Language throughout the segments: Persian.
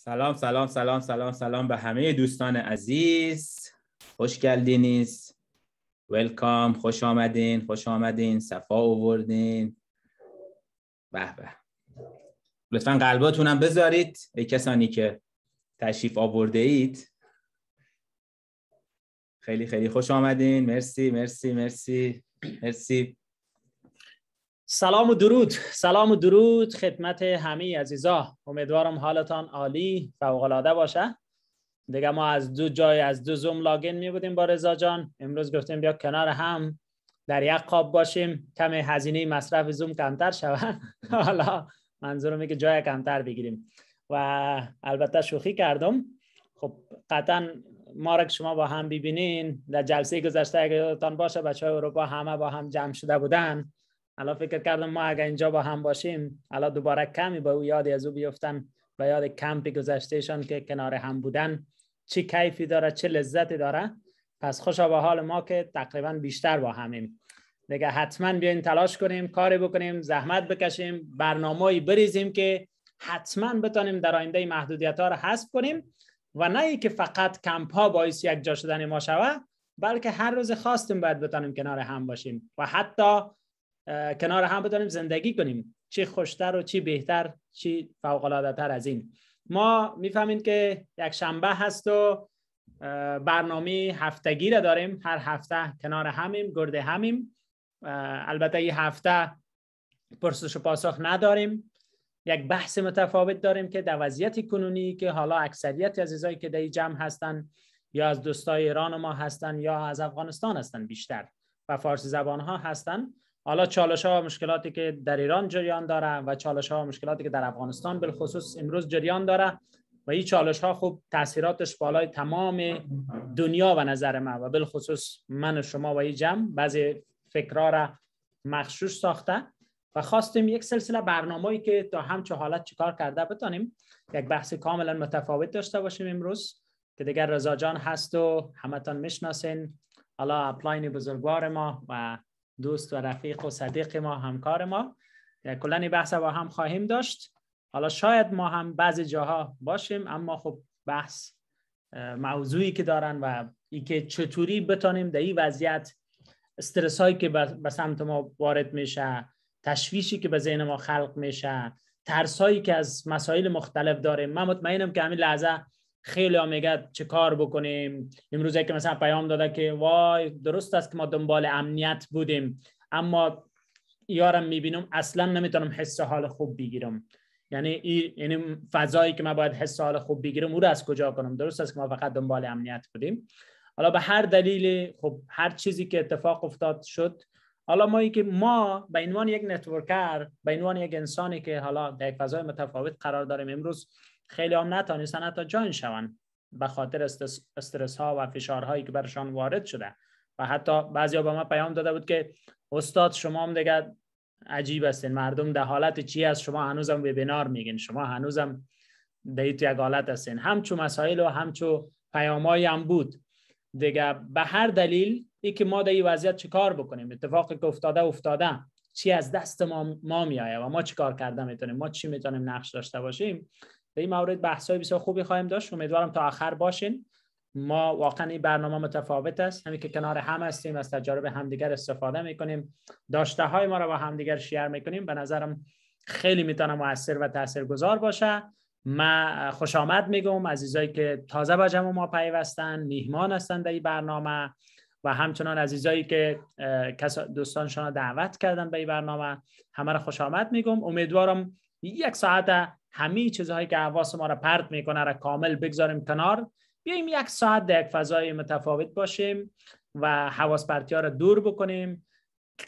سلام سلام سلام سلام سلام به همه دوستان عزیز خوش گلدینیز ویلکام خوش آمدین خوش آمدین صفا اووردین به به لطفا قلباتونم بذارید ای کسانی که تشریف آورده اید خیلی خیلی خوش آمدین مرسی مرسی مرسی مرسی سلام و درود سلام و درود خدمت همه عزیزا امیدوارم حالتان عالی و العاده باشه دیگه ما از دو جای از دو زوم لاگین می بودیم با رضا جان امروز گفتیم بیا کنار هم در یک قاب باشیم کم هزینه مصرف زوم کمتر شود حالا منظورم که جای کمتر بگیریم و البته شوخی کردم خب قطعا ما را که شما با هم ببینین در جلسه گذشته اگه تان باشه بچه های اروپا همه با هم جمع شده بودن الان فکر کردم ما اگر اینجا با هم باشیم الان دوباره کمی با او یادی از او بیفتن و یاد کمپی گذشتهشان که کنار هم بودن چه کیفی داره چه لذتی داره پس خوشا به حال ما که تقریبا بیشتر با همیم دیگه حتما بیاین تلاش کنیم کاری بکنیم زحمت بکشیم برنامه‌ای بریزیم که حتما بتانیم در آینده محدودیت ها رو حذف کنیم و نه ای که فقط کمپ ها باعث یک جا شدن ما شوه بلکه هر روز خواستیم باید بتانیم کنار هم باشیم و حتی کنار هم بتونیم زندگی کنیم چی خوشتر و چی بهتر چی فوق تر از این ما میفهمیم که یک شنبه هست و برنامه هفتگی را داریم هر هفته کنار همیم گرده همیم البته این هفته پرسش و پاسخ نداریم یک بحث متفاوت داریم که در وضعیت کنونی که حالا اکثریت عزیزایی که در جمع هستن یا از دوستای ایران ما هستن یا از افغانستان هستن بیشتر و فارسی زبان ها هستن حالا چالش ها و مشکلاتی که در ایران جریان داره و چالش ها و مشکلاتی که در افغانستان بالخصوص امروز جریان داره و این چالش ها خوب تاثیراتش بالای تمام دنیا و نظر ما و بالخصوص من و شما و این جمع بعضی فکرها را مخشوش ساخته و خواستیم یک سلسله برنامه‌ای که تا همچه حالت چیکار کرده بتانیم یک بحث کاملا متفاوت داشته باشیم امروز که دیگر رضا جان هست و همتان میشناسین حالا اپلاین بزرگوار ما و دوست و رفیق و صدیق ما همکار ما کلا این بحث با هم خواهیم داشت حالا شاید ما هم بعضی جاها باشیم اما خب بحث موضوعی که دارن و که چطوری بتانیم در این وضعیت استرس هایی که به سمت ما وارد میشه تشویشی که به ذهن ما خلق میشه ترسایی که از مسائل مختلف داریم من مطمئنم که همین لحظه خیلی ها میگه چه کار بکنیم امروز که مثلا پیام داده که وای درست است که ما دنبال امنیت بودیم اما یارم میبینم اصلا نمیتونم حس حال خوب بگیرم یعنی این یعنی فضایی که ما باید حس حال خوب بگیرم او رو از کجا کنم درست است که ما فقط دنبال امنیت بودیم حالا به هر دلیل خب هر چیزی که اتفاق افتاد شد حالا ما که ما به عنوان یک نتورکر به عنوان یک انسانی که حالا در یک فضای متفاوت قرار داریم امروز خیلی هم نتانستن حتی جان شون به خاطر استرس ها و فشار هایی که برشان وارد شده و حتی ها به من پیام داده بود که استاد شما هم دیگه عجیب هستین مردم در حالت چی است شما هنوزم وبینار میگین شما هنوزم در یک حالت هستین همچو مسائل و همچو پیامایی هم بود دیگه به هر دلیل ای که ما در این وضعیت چیکار بکنیم اتفاقی که افتاده افتاده چی از دست ما ما و ما چی کار کرده میتونیم ما چی میتونیم نقش داشته باشیم به این موارد بحث‌های بسیار خوبی خواهیم داشت امیدوارم تا آخر باشین ما واقعا این برنامه متفاوت است همین که کنار هم هستیم از تجارب همدیگر استفاده میکنیم داشته های ما را با همدیگر شیر میکنیم به نظرم خیلی میتونه موثر و تاثیرگذار باشه من خوش آمد میگم عزیزایی که تازه با جمع ما پیوستن میهمان هستن در این برنامه و همچنان عزیزایی که دوستانشان دعوت کردن به این برنامه همه را خوش آمد میگم امیدوارم یک ساعت همه چیزهایی که حواس ما را پرت میکنه را کامل بگذاریم کنار بیایم یک ساعت در یک فضای متفاوت باشیم و حواس پرتی ها را دور بکنیم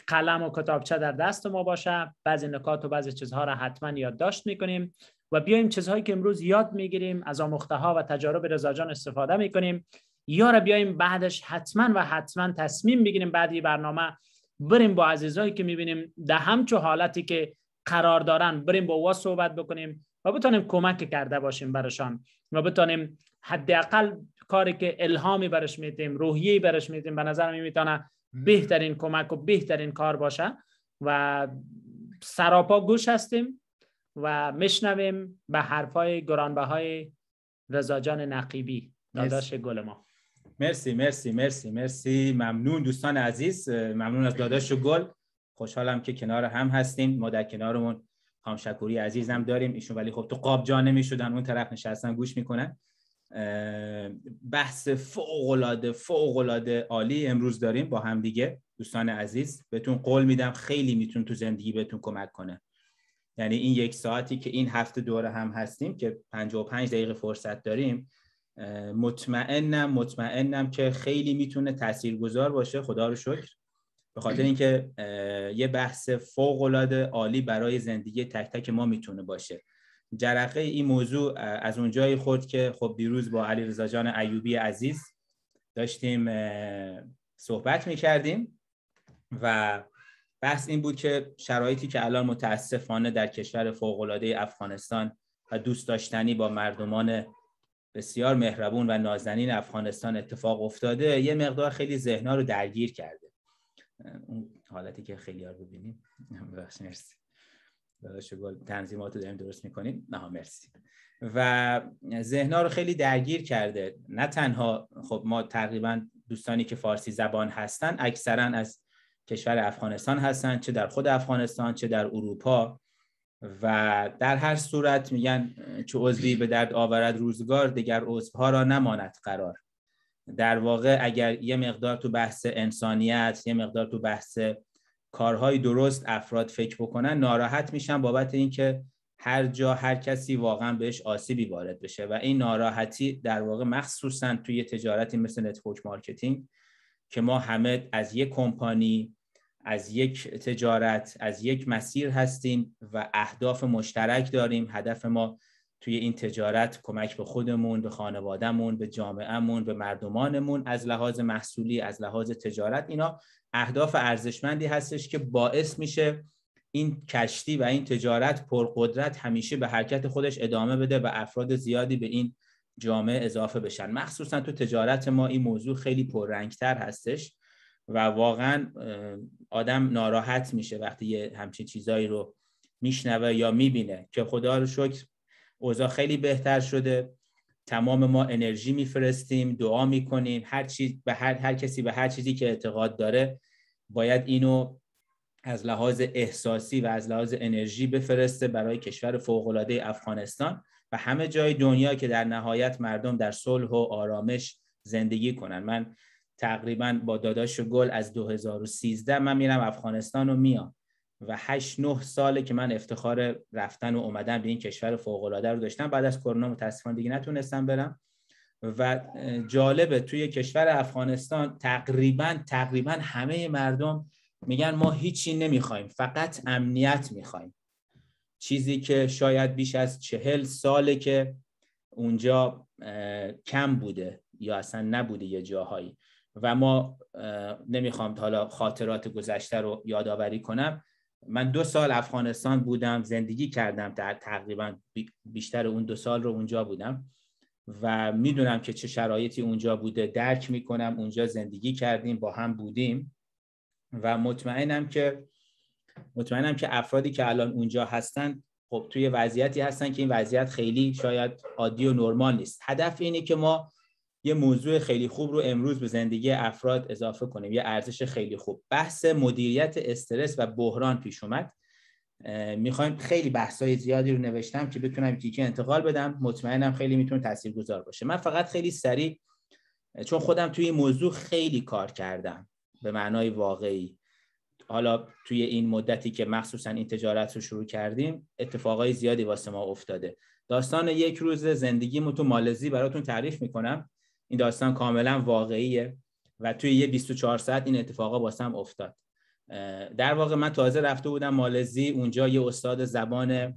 قلم و کتابچه در دست ما باشه بعضی نکات و بعضی چیزها را حتما یادداشت میکنیم و بیایم چیزهایی که امروز یاد میگیریم از آموخته ها و تجارب رضا استفاده میکنیم یا را بیایم بعدش حتما و حتما تصمیم بگیریم بعد برنامه بریم با عزیزایی که میبینیم ده همچو حالتی که قرار دارن بریم با صحبت بکنیم و بتانیم کمک کرده باشیم برشان و بتانیم حداقل کاری که الهامی برش میتیم روحیه برش میتیم به نظر می میتونه بهترین کمک و بهترین کار باشه و سراپا گوش هستیم و میشنویم به حرفای گرانبهای جان نقیبی داداش گل ما مرسی مرسی مرسی مرسی ممنون دوستان عزیز ممنون از داداش گل خوشحالم که کنار هم هستیم ما در کنارمون شکوری عزیزم داریم ایشون ولی خب تو قاب جا نمیشدن اون طرف نشستن گوش میکنن بحث فوق العاده عالی امروز داریم با هم دیگه دوستان عزیز بهتون قول میدم خیلی میتون تو زندگی بهتون کمک کنه یعنی این یک ساعتی که این هفته دوره هم هستیم که 55 دقیقه فرصت داریم مطمئنم مطمئنم که خیلی میتونه تاثیرگذار باشه خدا رو شکر به خاطر اینکه یه بحث فوق العاده عالی برای زندگی تک تک ما میتونه باشه جرقه این موضوع از اونجایی خورد که خب دیروز با علی رضا جان ایوبی عزیز داشتیم صحبت میکردیم و بحث این بود که شرایطی که الان متاسفانه در کشور فوقالعاده افغانستان و دوست داشتنی با مردمان بسیار مهربون و نازنین افغانستان اتفاق افتاده یه مقدار خیلی ذهنها رو درگیر کرده اون حالتی که خیلی ببینیم مرسی گل تنظیماتو داریم درست میکنیم نه مرسی و ذهنها رو خیلی درگیر کرده نه تنها خب ما تقریبا دوستانی که فارسی زبان هستن اکثرا از کشور افغانستان هستن چه در خود افغانستان چه در اروپا و در هر صورت میگن چه عضوی به درد آورد روزگار دیگر عضوها را نماند قرار در واقع اگر یه مقدار تو بحث انسانیت یه مقدار تو بحث کارهای درست افراد فکر بکنن ناراحت میشن بابت اینکه هر جا هر کسی واقعا بهش آسیبی وارد بشه و این ناراحتی در واقع مخصوصا توی تجارتی مثل نتورک مارکتینگ که ما همه از یک کمپانی از یک تجارت از یک مسیر هستیم و اهداف مشترک داریم هدف ما توی این تجارت کمک به خودمون به خانوادهمون به جامعهمون به مردمانمون از لحاظ محصولی از لحاظ تجارت اینا اهداف ارزشمندی هستش که باعث میشه این کشتی و این تجارت پرقدرت همیشه به حرکت خودش ادامه بده و افراد زیادی به این جامعه اضافه بشن مخصوصا تو تجارت ما این موضوع خیلی پررنگتر هستش و واقعا آدم ناراحت میشه وقتی یه همچین چیزایی رو میشنوه یا میبینه که خدا رو شکر اوضاع خیلی بهتر شده تمام ما انرژی میفرستیم دعا میکنیم هر چیز به هر, هر کسی به هر چیزی که اعتقاد داره باید اینو از لحاظ احساسی و از لحاظ انرژی بفرسته برای کشور فوقالعاده افغانستان و همه جای دنیا که در نهایت مردم در صلح و آرامش زندگی کنن من تقریبا با داداش گل از 2013 من میرم افغانستان و میام و 8 9 ساله که من افتخار رفتن و اومدن به این کشور فوق العاده رو داشتم بعد از کرونا متاسفانه دیگه نتونستم برم و جالبه توی کشور افغانستان تقریبا تقریبا همه مردم میگن ما هیچی نمیخوایم فقط امنیت میخوایم چیزی که شاید بیش از چهل ساله که اونجا کم بوده یا اصلا نبوده یه جاهایی و ما نمیخوام حالا خاطرات گذشته رو یادآوری کنم من دو سال افغانستان بودم زندگی کردم در تقریبا بیشتر اون دو سال رو اونجا بودم و میدونم که چه شرایطی اونجا بوده درک میکنم اونجا زندگی کردیم با هم بودیم و مطمئنم که مطمئنم که افرادی که الان اونجا هستن خب توی وضعیتی هستن که این وضعیت خیلی شاید عادی و نرمال نیست هدف اینه که ما یه موضوع خیلی خوب رو امروز به زندگی افراد اضافه کنیم یه ارزش خیلی خوب بحث مدیریت استرس و بحران پیش اومد میخوایم خیلی بحثای زیادی رو نوشتم که بتونم کیکی انتقال بدم مطمئنم خیلی میتونه تاثیرگذار باشه من فقط خیلی سریع چون خودم توی این موضوع خیلی کار کردم به معنای واقعی حالا توی این مدتی که مخصوصا این تجارت رو شروع کردیم اتفاقای زیادی واسه ما افتاده داستان یک روز زندگیمو تو مالزی براتون تعریف میکنم این داستان کاملا واقعیه و توی یه 24 ساعت این اتفاقا واسم افتاد در واقع من تازه رفته بودم مالزی اونجا یه استاد زبان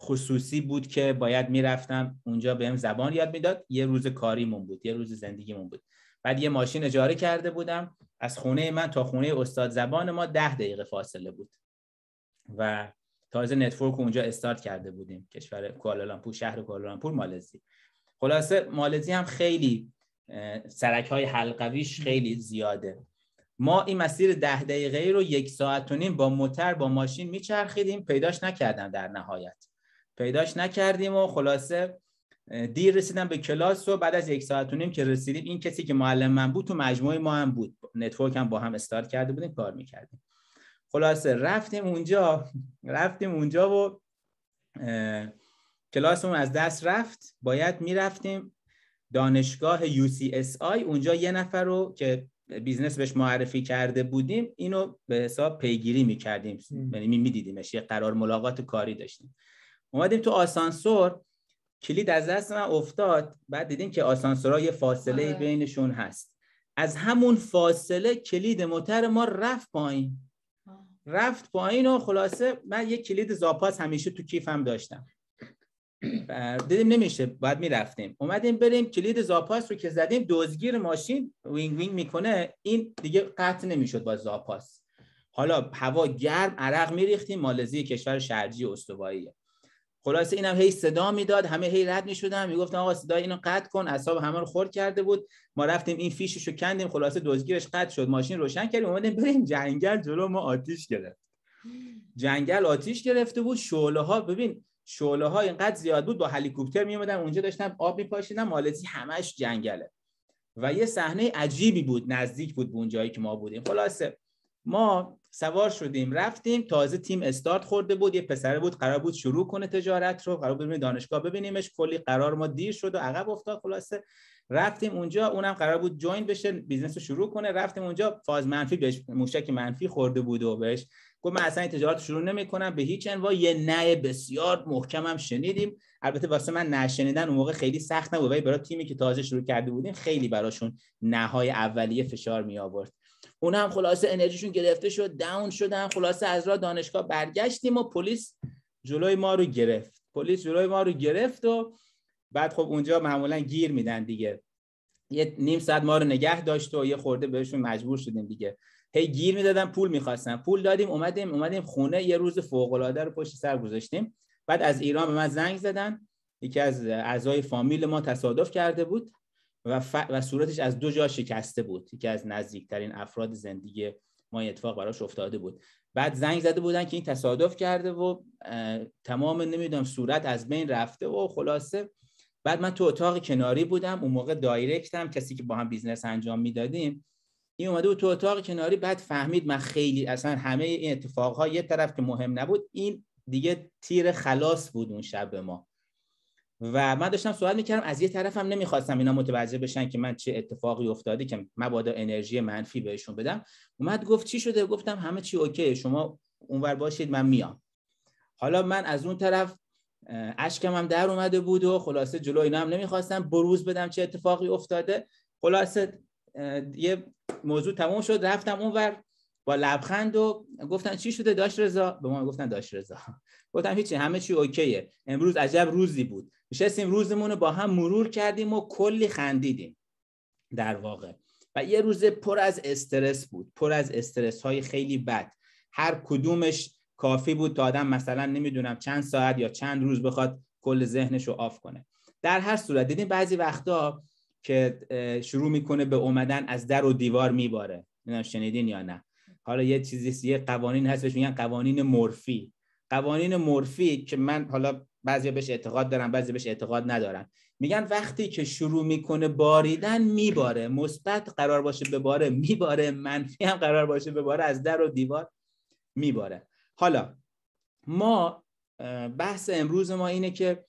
خصوصی بود که باید میرفتم اونجا بهم زبان یاد میداد یه روز کاریمون بود یه روز زندگیمون بود بعد یه ماشین اجاره کرده بودم از خونه من تا خونه استاد زبان ما ده دقیقه فاصله بود و تازه نتورک اونجا استارت کرده بودیم کشور کوالالامپور شهر کوالالامپور مالزی خلاصه مالزی هم خیلی سرک های حلقویش خیلی زیاده ما این مسیر ده دقیقه رو یک ساعت و نیم با موتر با ماشین میچرخیدیم پیداش نکردم در نهایت پیداش نکردیم و خلاصه دیر رسیدم به کلاس و بعد از یک ساعت و نیم که رسیدیم این کسی که معلم من بود تو مجموعه ما هم بود نتورک هم با هم استارت کرده بودیم کار میکردیم خلاصه رفتیم اونجا رفتیم اونجا و کلاسمون از دست رفت باید میرفتیم دانشگاه UCSI اونجا یه نفر رو که بیزنس بهش معرفی کرده بودیم اینو به حساب پیگیری میکردیم یعنی میدیدیمش یه قرار ملاقات کاری داشتیم اومدیم تو آسانسور کلید از دست من افتاد بعد دیدیم که آسانسورها یه فاصله آره. بینشون هست از همون فاصله کلید موتر ما رفت پایین رفت پایین و خلاصه من یه کلید زاپاس همیشه تو کیفم داشتم دیدیم نمیشه باید میرفتیم اومدیم بریم کلید زاپاس رو که زدیم دوزگیر ماشین وینگ وینگ میکنه این دیگه قطع نمیشد با زاپاس حالا هوا گرم عرق میریختیم مالزی کشور شرجی استواییه خلاصه اینم هی صدا میداد همه هی رد میشدن میگفتن آقا صدا اینو قطع کن اعصاب همه رو خورد کرده بود ما رفتیم این فیششو کندیم خلاصه دزگیرش قطع شد ماشین روشن کردیم اومدیم بریم جنگل جلو ما آتیش گرفت جنگل آتیش گرفته بود شعله ها ببین شعله ها اینقدر زیاد بود با هلیکوپتر می اومدن اونجا داشتن آب میپاشیدن مالزی همش جنگله و یه صحنه عجیبی بود نزدیک بود به اون که ما بودیم خلاصه ما سوار شدیم رفتیم تازه تیم استارت خورده بود یه پسر بود قرار بود شروع کنه تجارت رو قرار بود دانشگاه ببینیمش کلی قرار ما دیر شد و عقب افتاد خلاصه رفتیم اونجا اونم قرار بود جوین بشه بیزنس رو شروع کنه رفتیم اونجا فاز منفی بهش موشک منفی خورده بود و بهش گفت من اصلا تجارت شروع نمیکنم به هیچ انواع یه نه بسیار محکم هم شنیدیم البته واسه من نشنیدن اون موقع خیلی سخت نبود ولی برای تیمی که تازه شروع کرده بودیم خیلی براشون نهای اولیه فشار می آورد اون هم خلاصه انرژیشون گرفته شد داون شدن خلاصه از راه دانشگاه برگشتیم و پلیس جلوی ما رو گرفت پلیس جلوی ما رو گرفت و بعد خب اونجا معمولا گیر میدن دیگه یه نیم ساعت ما رو نگه داشت و یه خورده بهشون مجبور شدیم دیگه هی گیر میدادن پول میخواستن پول دادیم اومدیم اومدیم خونه یه روز فوق العاده رو پشت سر گذاشتیم بعد از ایران به من زنگ زدن یکی از اعضای فامیل ما تصادف کرده بود و, ف... و صورتش از دو جا شکسته بود یکی از نزدیکترین افراد زندگی ما اتفاق براش افتاده بود بعد زنگ زده بودن که این تصادف کرده و تمام نمیدونم صورت از بین رفته و خلاصه بعد من تو اتاق کناری بودم اون موقع دایرکتم کسی که با هم بیزنس انجام میدادیم این اومده بود تو اتاق کناری بعد فهمید من خیلی اصلا همه این اتفاقها یه طرف که مهم نبود این دیگه تیر خلاص بود اون شب به ما و من داشتم سوال میکردم از یه طرفم نمیخواستم اینا متوجه بشن که من چه اتفاقی افتاده که مبادا انرژی منفی بهشون بدم اومد گفت چی شده گفتم همه چی اوکی شما اونور باشید من میام حالا من از اون طرف اشکم هم در اومده بود و خلاصه جلو اینا هم نمیخواستم بروز بدم چه اتفاقی افتاده خلاصه یه موضوع تمام شد رفتم اونور با لبخند و گفتن چی شده داشت رضا به ما گفتن داش رضا گفتم هیچی همه چی اوکیه امروز عجب روزی بود نشستیم روزمون رو با هم مرور کردیم و کلی خندیدیم در واقع و یه روز پر از استرس بود پر از استرس های خیلی بد هر کدومش کافی بود تا آدم مثلا نمیدونم چند ساعت یا چند روز بخواد کل ذهنش آف کنه در هر صورت دیدیم بعضی وقتا که شروع میکنه به اومدن از در و دیوار میباره نمیدونم شنیدین یا نه حالا یه چیزی یه قوانین هست بهش میگن قوانین مورفی قوانین مورفی که من حالا بعضی بهش اعتقاد دارم بعضی بهش اعتقاد ندارم میگن وقتی که شروع میکنه باریدن میباره مثبت قرار باشه به باره میباره منفی هم قرار باشه به باره از در و دیوار میباره حالا ما بحث امروز ما اینه که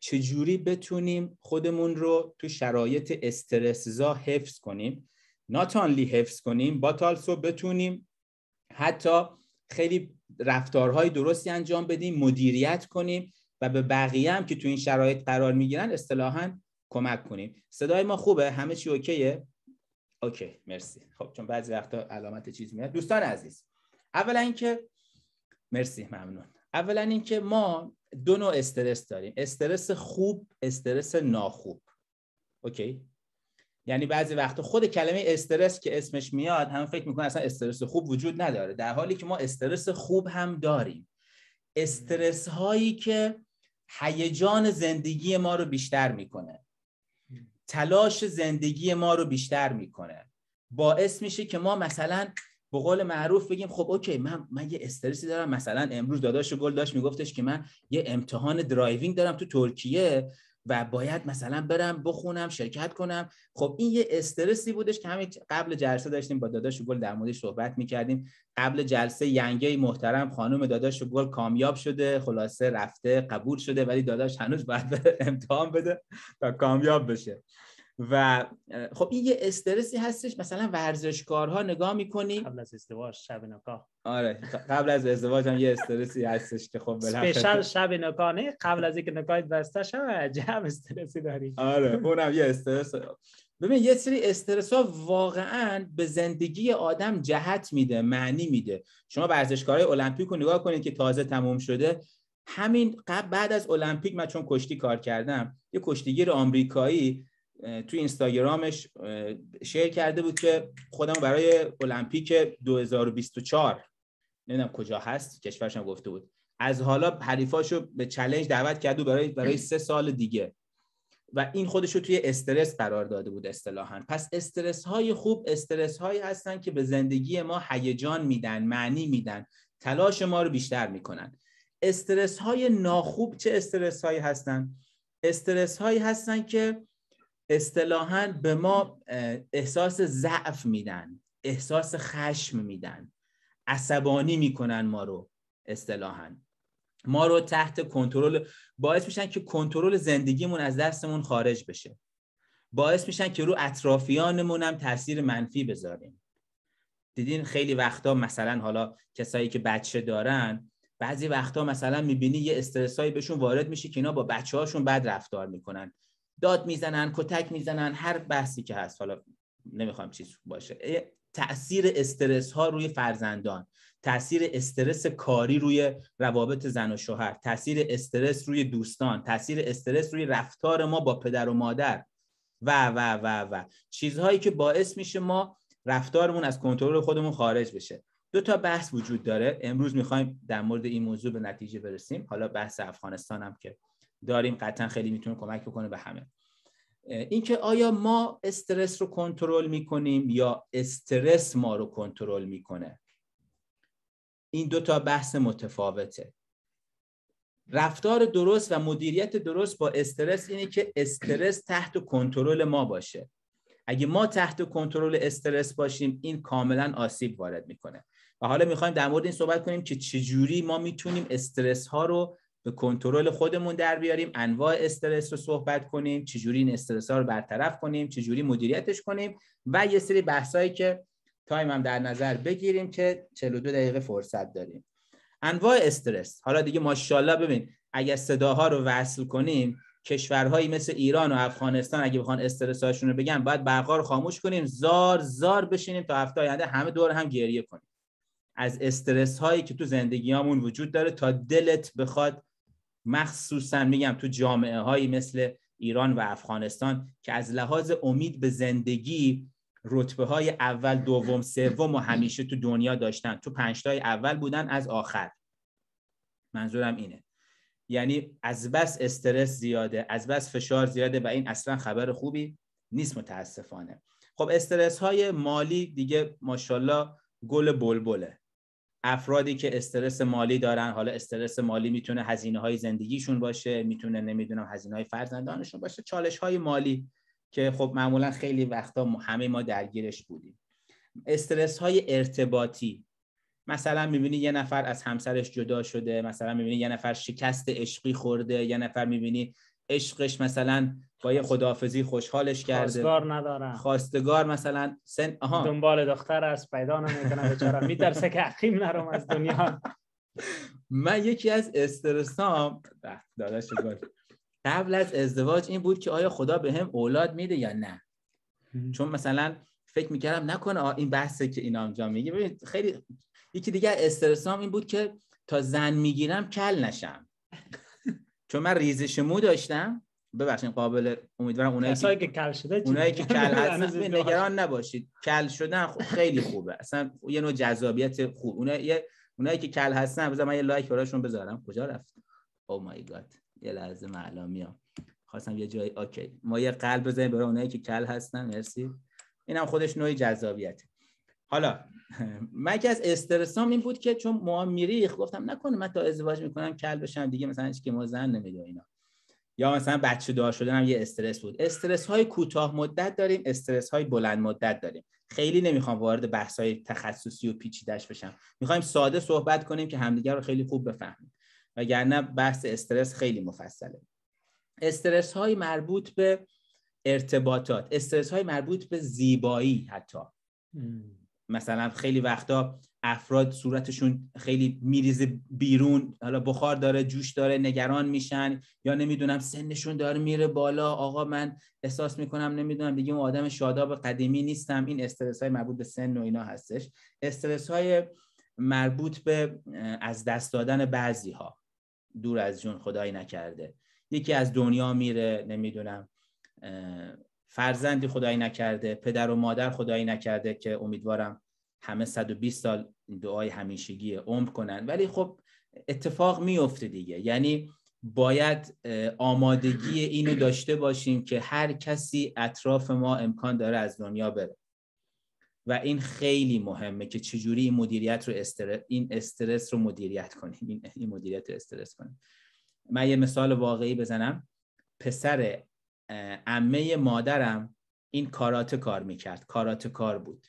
چجوری بتونیم خودمون رو تو شرایط استرسزا حفظ کنیم ناتانلی حفظ کنیم با تالسو بتونیم حتی خیلی رفتارهای درستی انجام بدیم مدیریت کنیم و به بقیه هم که تو این شرایط قرار میگیرن اصطلاحا کمک کنیم صدای ما خوبه همه چی اوکیه اوکی مرسی خب چون بعضی وقتا علامت چیز میاد دوستان عزیز اولا اینکه مرسی ممنون اولا اینکه ما دو نوع استرس داریم استرس خوب استرس ناخوب اوکی یعنی بعضی وقت خود کلمه استرس که اسمش میاد هم فکر میکنه اصلا استرس خوب وجود نداره در حالی که ما استرس خوب هم داریم استرس هایی که هیجان زندگی ما رو بیشتر میکنه تلاش زندگی ما رو بیشتر میکنه باعث میشه که ما مثلا به قول معروف بگیم خب اوکی من من یه استرسی دارم مثلا امروز داداش گل داشت میگفتش که من یه امتحان درایوینگ دارم تو ترکیه و باید مثلا برم بخونم شرکت کنم خب این یه استرسی بودش که همین قبل جلسه داشتیم با داداش گل در موردش صحبت میکردیم قبل جلسه ینگه محترم خانم داداش گل کامیاب شده خلاصه رفته قبول شده ولی داداش هنوز باید امتحان بده تا کامیاب بشه و خب این یه استرسی هستش مثلا ورزشکارها نگاه میکنی قبل از ازدواج شب نکاح آره قبل از ازدواج هم یه استرسی هستش که خب بالاخره شب نکاح نه قبل از اینکه نکاحت بسته شه عجب استرسی داری آره اونم یه استرس ببین یه سری استرس ها واقعا به زندگی آدم جهت میده معنی میده شما ورزشکارای المپیک رو نگاه کنید که تازه تموم شده همین قبل بعد از المپیک من چون کشتی کار کردم یه کشتیگیر آمریکایی تو اینستاگرامش شیر کرده بود که خودم برای المپیک 2024 نمیدونم کجا هست کشورش هم گفته بود از حالا حریفاشو به چلنج دعوت کرد و برای برای سه سال دیگه و این خودشو توی استرس قرار داده بود اصطلاحا پس استرس های خوب استرس هایی هستن که به زندگی ما هیجان میدن معنی میدن تلاش ما رو بیشتر میکنن استرس های ناخوب چه استرس هایی هستن استرس هایی هستن که اصطلاحا به ما احساس ضعف میدن احساس خشم میدن عصبانی میکنن ما رو اصطلاحا ما رو تحت کنترل باعث میشن که کنترل زندگیمون از دستمون خارج بشه باعث میشن که رو اطرافیانمون هم تاثیر منفی بذاریم دیدین خیلی وقتا مثلا حالا کسایی که بچه دارن بعضی وقتا مثلا میبینی یه استرسایی بهشون وارد میشه که اینا با بچه هاشون بد رفتار میکنن داد میزنن کتک میزنن هر بحثی که هست حالا نمیخوام چیز باشه تاثیر استرس ها روی فرزندان تاثیر استرس کاری روی روابط زن و شوهر تاثیر استرس روی دوستان تاثیر استرس روی رفتار ما با پدر و مادر و و و و چیزهایی که باعث میشه ما رفتارمون از کنترل خودمون خارج بشه دو تا بحث وجود داره امروز میخوایم در مورد این موضوع به نتیجه برسیم حالا بحث افغانستان هم که داریم قطعا خیلی میتونه کمک بکنه به همه اینکه آیا ما استرس رو کنترل میکنیم یا استرس ما رو کنترل میکنه این دو تا بحث متفاوته رفتار درست و مدیریت درست با استرس اینه که استرس تحت کنترل ما باشه اگه ما تحت کنترل استرس باشیم این کاملا آسیب وارد میکنه و حالا میخوایم در مورد این صحبت کنیم که چجوری ما میتونیم استرس ها رو به کنترل خودمون در بیاریم انواع استرس رو صحبت کنیم چجوری این استرس ها رو برطرف کنیم چجوری مدیریتش کنیم و یه سری بحثایی که تایم هم در نظر بگیریم که 42 دقیقه فرصت داریم انواع استرس حالا دیگه ماشاءالله ببین اگر صداها رو وصل کنیم کشورهایی مثل ایران و افغانستان اگه بخوان استرس هاشون رو بگن باید برقا رو خاموش کنیم زار زار بشینیم تا هفته آینده همه دور هم گریه کنیم از استرس هایی که تو زندگیامون وجود داره تا دلت بخواد مخصوصا میگم تو جامعه هایی مثل ایران و افغانستان که از لحاظ امید به زندگی رتبه های اول دوم سوم و همیشه تو دنیا داشتن تو پنجتای اول بودن از آخر منظورم اینه یعنی از بس استرس زیاده از بس فشار زیاده و این اصلا خبر خوبی نیست متاسفانه خب استرس های مالی دیگه ماشاءالله گل بلبله افرادی که استرس مالی دارن حالا استرس مالی میتونه هزینه های زندگیشون باشه میتونه نمیدونم هزینه های فرزندانشون باشه چالش های مالی که خب معمولا خیلی وقتا همه ما درگیرش بودیم استرس های ارتباطی مثلا میبینی یه نفر از همسرش جدا شده مثلا میبینی یه نفر شکست عشقی خورده یه نفر میبینی عشقش مثلا با یه خداحافظی خوشحالش کرده خواستگار ندارم خواستگار مثلا سن آها دنبال دختر است پیدا نمیکنه بیچاره میترسه که عقیم نرم از دنیا من یکی از استرسام داداش قبل از ازدواج این بود که آیا خدا به هم اولاد میده یا نه چون مثلا فکر میکردم نکنه این بحثه که اینا هم میگه خیلی یکی دیگه استرسام این بود که تا زن میگیرم کل نشم چون من ریزش مو داشتم ببخشید قابل امیدوارم اونایی که کل شده اونایی که کل هستن نگران نباشید کل شدن خیلی خوبه اصلا یه نوع جذابیت خوب اونایی که کل هستن بذار من یه لایک براشون بذارم کجا رفت او مای گاد یه لحظه ها خواستم یه جای اوکی ما یه قلب بزنیم برای اونایی که کل هستن مرسی اینم خودش نوعی جذابیت حالا من که از استرسام این بود که چون ما میریخ گفتم نکنه من تا ازدواج میکنم کل بشم دیگه مثلا هیچ که ما زن اینا یا مثلا بچه دار هم یه استرس بود استرس های کوتاه مدت داریم استرس های بلند مدت داریم خیلی نمیخوام وارد بحث های تخصصی و پیچیدش بشم میخوایم ساده صحبت کنیم که همدیگر رو خیلی خوب بفهمیم وگرنه بحث استرس خیلی مفصله استرس های مربوط به ارتباطات استرس های مربوط به زیبایی حتی مثلا خیلی وقتا افراد صورتشون خیلی میریزه بیرون حالا بخار داره جوش داره نگران میشن یا نمیدونم سنشون داره میره بالا آقا من احساس میکنم نمیدونم دیگه اون آدم شاداب قدیمی نیستم این استرس های مربوط به سن و اینا هستش استرس های مربوط به از دست دادن بعضی ها دور از جون خدایی نکرده یکی از دنیا میره نمیدونم فرزندی خدایی نکرده پدر و مادر خدایی نکرده که امیدوارم همه 120 سال دعای همیشگی عمر کنن ولی خب اتفاق میفته دیگه یعنی باید آمادگی اینو داشته باشیم که هر کسی اطراف ما امکان داره از دنیا بره و این خیلی مهمه که چجوری این مدیریت رو استرس، این استرس رو مدیریت کنیم این, مدیریت رو استرس کنیم من یه مثال واقعی بزنم پسر امه مادرم این کاراته کار میکرد کاراته کار بود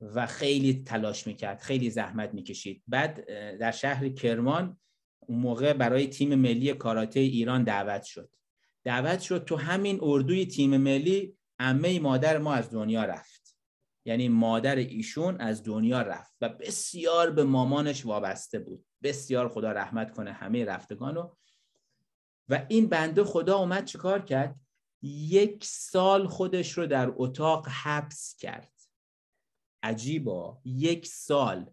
و خیلی تلاش میکرد خیلی زحمت میکشید بعد در شهر کرمان اون موقع برای تیم ملی کاراته ایران دعوت شد دعوت شد تو همین اردوی تیم ملی امه مادر ما از دنیا رفت یعنی مادر ایشون از دنیا رفت و بسیار به مامانش وابسته بود بسیار خدا رحمت کنه همه رفتگانو و این بنده خدا اومد چیکار کرد یک سال خودش رو در اتاق حبس کرد عجیبا یک سال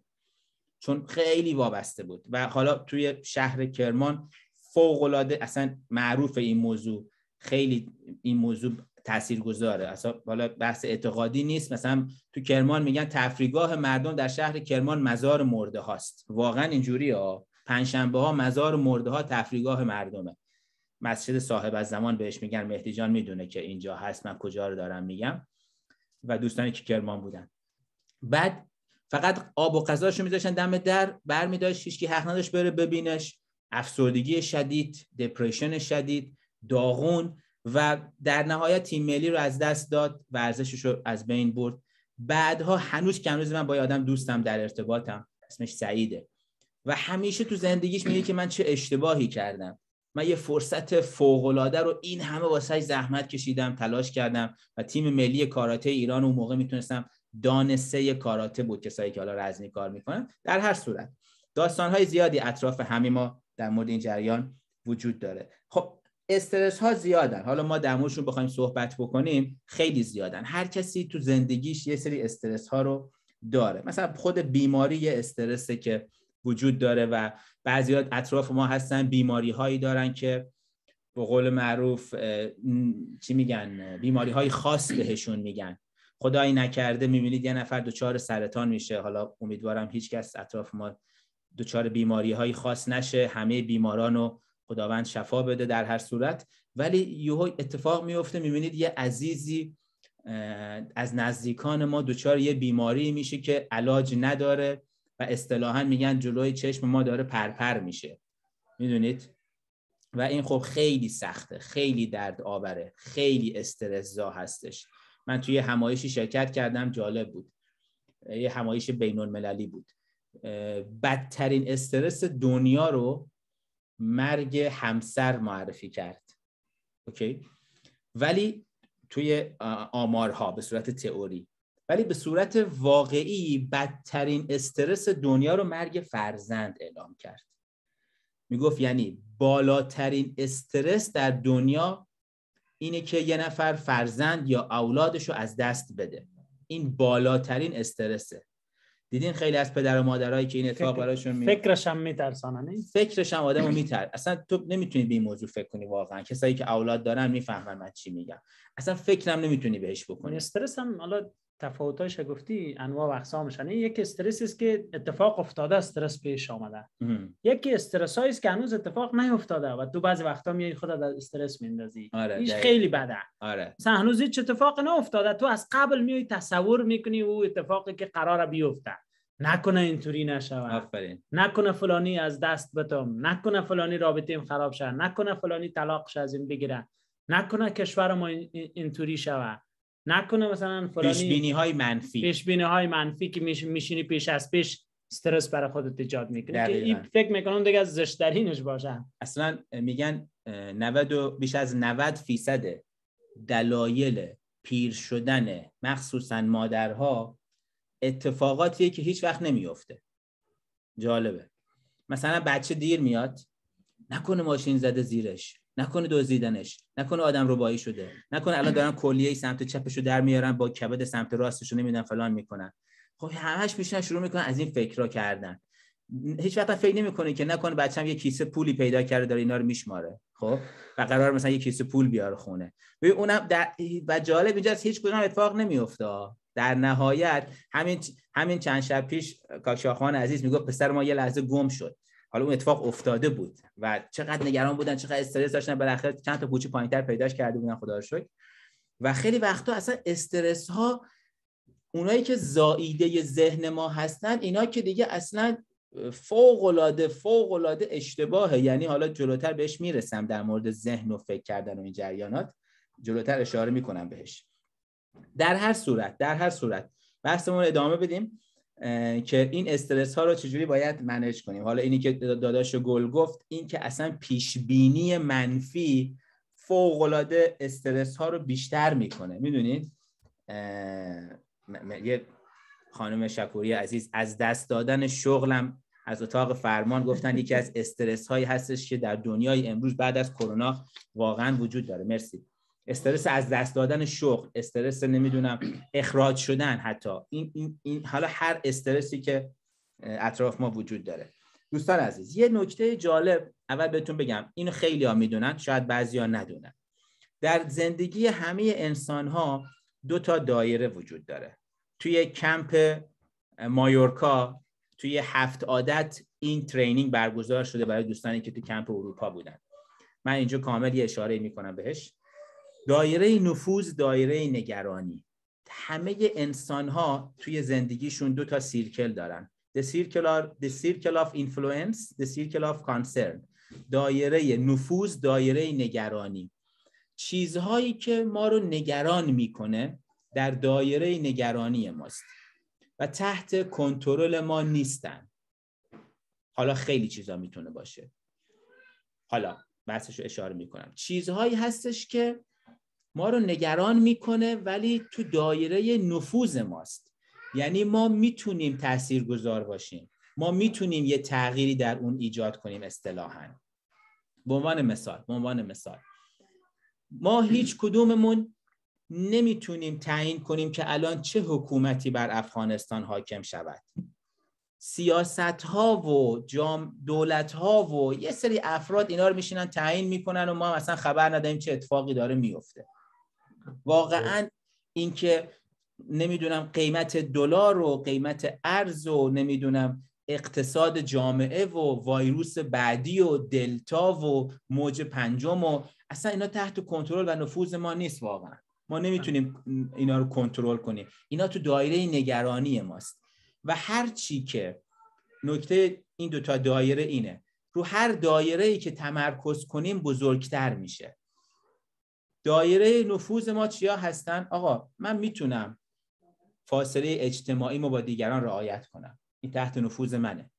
چون خیلی وابسته بود و حالا توی شهر کرمان فوقلاده اصلا معروف این موضوع خیلی این موضوع تأثیر گذاره اصلا حالا بحث اعتقادی نیست مثلا تو کرمان میگن تفریگاه مردم در شهر کرمان مزار مرده هاست واقعا اینجوری ها پنجشنبه ها مزار مرده ها تفریگاه مردمه مسجد صاحب از زمان بهش میگن مهدی جان میدونه که اینجا هست من کجا رو دارم میگم و دوستانی که کرمان بودن بعد فقط آب و رو میذاشن دم در برمیداشت هیچکی حق نداشت بره ببینش افسردگی شدید دپرشن شدید داغون و در نهایت تیم ملی رو از دست داد و رو از بین برد بعدها هنوز که هنوز من با آدم دوستم در ارتباطم اسمش سعیده و همیشه تو زندگیش میگه که من چه اشتباهی کردم من یه فرصت فوقالعاده رو این همه واسه زحمت کشیدم تلاش کردم و تیم ملی کاراته ایران اون موقع میتونستم دانسه کاراته بود کسایی که حالا رزمی کار میکنن در هر صورت داستانهای زیادی اطراف همه ما در مورد این جریان وجود داره خب استرس ها زیادن حالا ما در موردشون بخوایم صحبت بکنیم خیلی زیادن هر کسی تو زندگیش یه سری استرس ها رو داره مثلا خود بیماری یه استرسه که وجود داره و بعضی اطراف ما هستن بیماری هایی دارن که به قول معروف چی میگن بیماری های خاص بهشون میگن خدایی نکرده میبینید یه نفر دچار سرطان میشه حالا امیدوارم هیچکس اطراف ما دچار بیماری های خاص نشه همه بیماران رو خداوند شفا بده در هر صورت ولی یه اتفاق میفته میبینید یه عزیزی از نزدیکان ما دچار یه بیماری میشه که علاج نداره اصطلاحا میگن جلوی چشم ما داره پرپر میشه میدونید و این خب خیلی سخته خیلی درد آوره خیلی استرس زا هستش من توی همایشی شرکت کردم جالب بود یه همایش بین المللی بود بدترین استرس دنیا رو مرگ همسر معرفی کرد اوکی ولی توی آمارها به صورت تئوری ولی به صورت واقعی بدترین استرس دنیا رو مرگ فرزند اعلام کرد میگفت یعنی بالاترین استرس در دنیا اینه که یه نفر فرزند یا اولادش رو از دست بده این بالاترین استرسه دیدین خیلی از پدر و مادرایی که این اتفاق براشون می... فکرش هم میترسانه فکرش هم آدمو میتر اصلا تو نمیتونی به این موضوع فکر کنی واقعا کسایی که اولاد دارن میفهمن من چی میگم اصلا فکرم نمیتونی بهش بکنی استرس هم حالا تفاوت‌های گفتی انواع و اقسامشن یک استرس است که اتفاق افتاده استرس پیش آمده یکی استرس است که هنوز اتفاق نیفتاده و تو بعضی وقتا میای خودت در استرس میندازی آره ایش خیلی بده آره مثلا هنوز هیچ اتفاق نیفتاده تو از قبل میای تصور میکنی او اتفاقی که قرار بیفته نکنه اینطوری نشه آفرین نکنه فلانی از دست بتم نکنه فلانی رابطه خراب شه نکنه فلانی طلاق شه از این بگیره نکنه کشور ما اینطوری شود نکنه مثلا فلانی پیش بینی های منفی پیش های منفی که میشینی پیش از پیش استرس برای خودت ایجاد میکنه که این فکر میکنم دیگه از زشترینش باشه اصلا میگن 90 و بیش از 90 فیصد دلایل پیر شدن مخصوصا مادرها اتفاقاتیه که هیچ وقت نمیفته جالبه مثلا بچه دیر میاد نکنه ماشین زده زیرش نکنه دزدیدنش نکنه آدم رو بایی شده نکنه الان دارن کلیه سمت چپشو در میارن با کبد سمت رو نمیدن فلان میکنن خب همش پیشن شروع میکنن از این فکر را کردن هیچ وقت فکر نمیکنه که نکنه بچه‌م یه کیسه پولی پیدا کرده داره اینا رو میشماره خب و قرار مثلا یه کیسه پول بیاره خونه و اونم در... و جالب اینجاست هیچ کدوم اتفاق نمیافته در نهایت همین همین چند شب پیش کاکشاخان عزیز میگفت پسر ما یه لحظه گم شد حالا اون اتفاق افتاده بود و چقدر نگران بودن چقدر استرس داشتن بالاخره چند تا پوچی پایینتر پیداش کرده بودن خدا رو شکر و خیلی وقتا اصلا استرس ها اونایی که زائیده ذهن ما هستن اینا که دیگه اصلا فوق العاده فوق العاده اشتباهه یعنی حالا جلوتر بهش میرسم در مورد ذهن و فکر کردن و این جریانات جلوتر اشاره میکنم بهش در هر صورت در هر صورت بحثمون ادامه بدیم که این استرس ها رو چجوری باید منیج کنیم حالا اینی که داداش گل گفت این که اصلا پیش بینی منفی فوق العاده استرس ها رو بیشتر میکنه میدونید یه خانم شکوری عزیز از دست دادن شغلم از اتاق فرمان گفتن یکی از استرس هایی هستش که در دنیای امروز بعد از کرونا واقعا وجود داره مرسی استرس از دست دادن شغل استرس نمیدونم اخراج شدن حتی این, این, حالا هر استرسی که اطراف ما وجود داره دوستان عزیز یه نکته جالب اول بهتون بگم اینو خیلی ها میدونن شاید بعضی ها ندونن در زندگی همه انسان ها دو تا دایره وجود داره توی کمپ مایورکا توی هفت عادت این ترینینگ برگزار شده برای دوستانی که تو کمپ اروپا بودن من اینجا کامل یه اشاره میکنم بهش دایره نفوذ دایره نگرانی همه انسان ها توی زندگیشون دو تا سیرکل دارن the circle, the circle of influence the circle of concern دایره نفوذ دایره نگرانی چیزهایی که ما رو نگران میکنه در دایره نگرانی ماست و تحت کنترل ما نیستن حالا خیلی چیزا میتونه باشه حالا بحثش رو اشاره میکنم چیزهایی هستش که ما رو نگران میکنه ولی تو دایره نفوذ ماست یعنی ما میتونیم گذار باشیم ما میتونیم یه تغییری در اون ایجاد کنیم اصطلاحا به عنوان مثال به عنوان مثال ما هیچ کدوممون نمیتونیم تعیین کنیم که الان چه حکومتی بر افغانستان حاکم شود سیاست ها و جام دولت ها و یه سری افراد اینا رو میشینن تعیین میکنن و ما اصلا خبر نداریم چه اتفاقی داره میفته واقعا خب. اینکه نمیدونم قیمت دلار و قیمت ارز و نمیدونم اقتصاد جامعه و وایروس بعدی و دلتا و موج پنجم و اصلا اینا تحت کنترل و نفوذ ما نیست واقعا ما نمیتونیم اینا رو کنترل کنیم اینا تو دایره نگرانی ماست و هر چی که نکته این دوتا دایره اینه رو هر دایره ای که تمرکز کنیم بزرگتر میشه دایره نفوذ ما چیا هستن آقا من میتونم فاصله اجتماعی ما با دیگران رعایت کنم این تحت نفوذ منه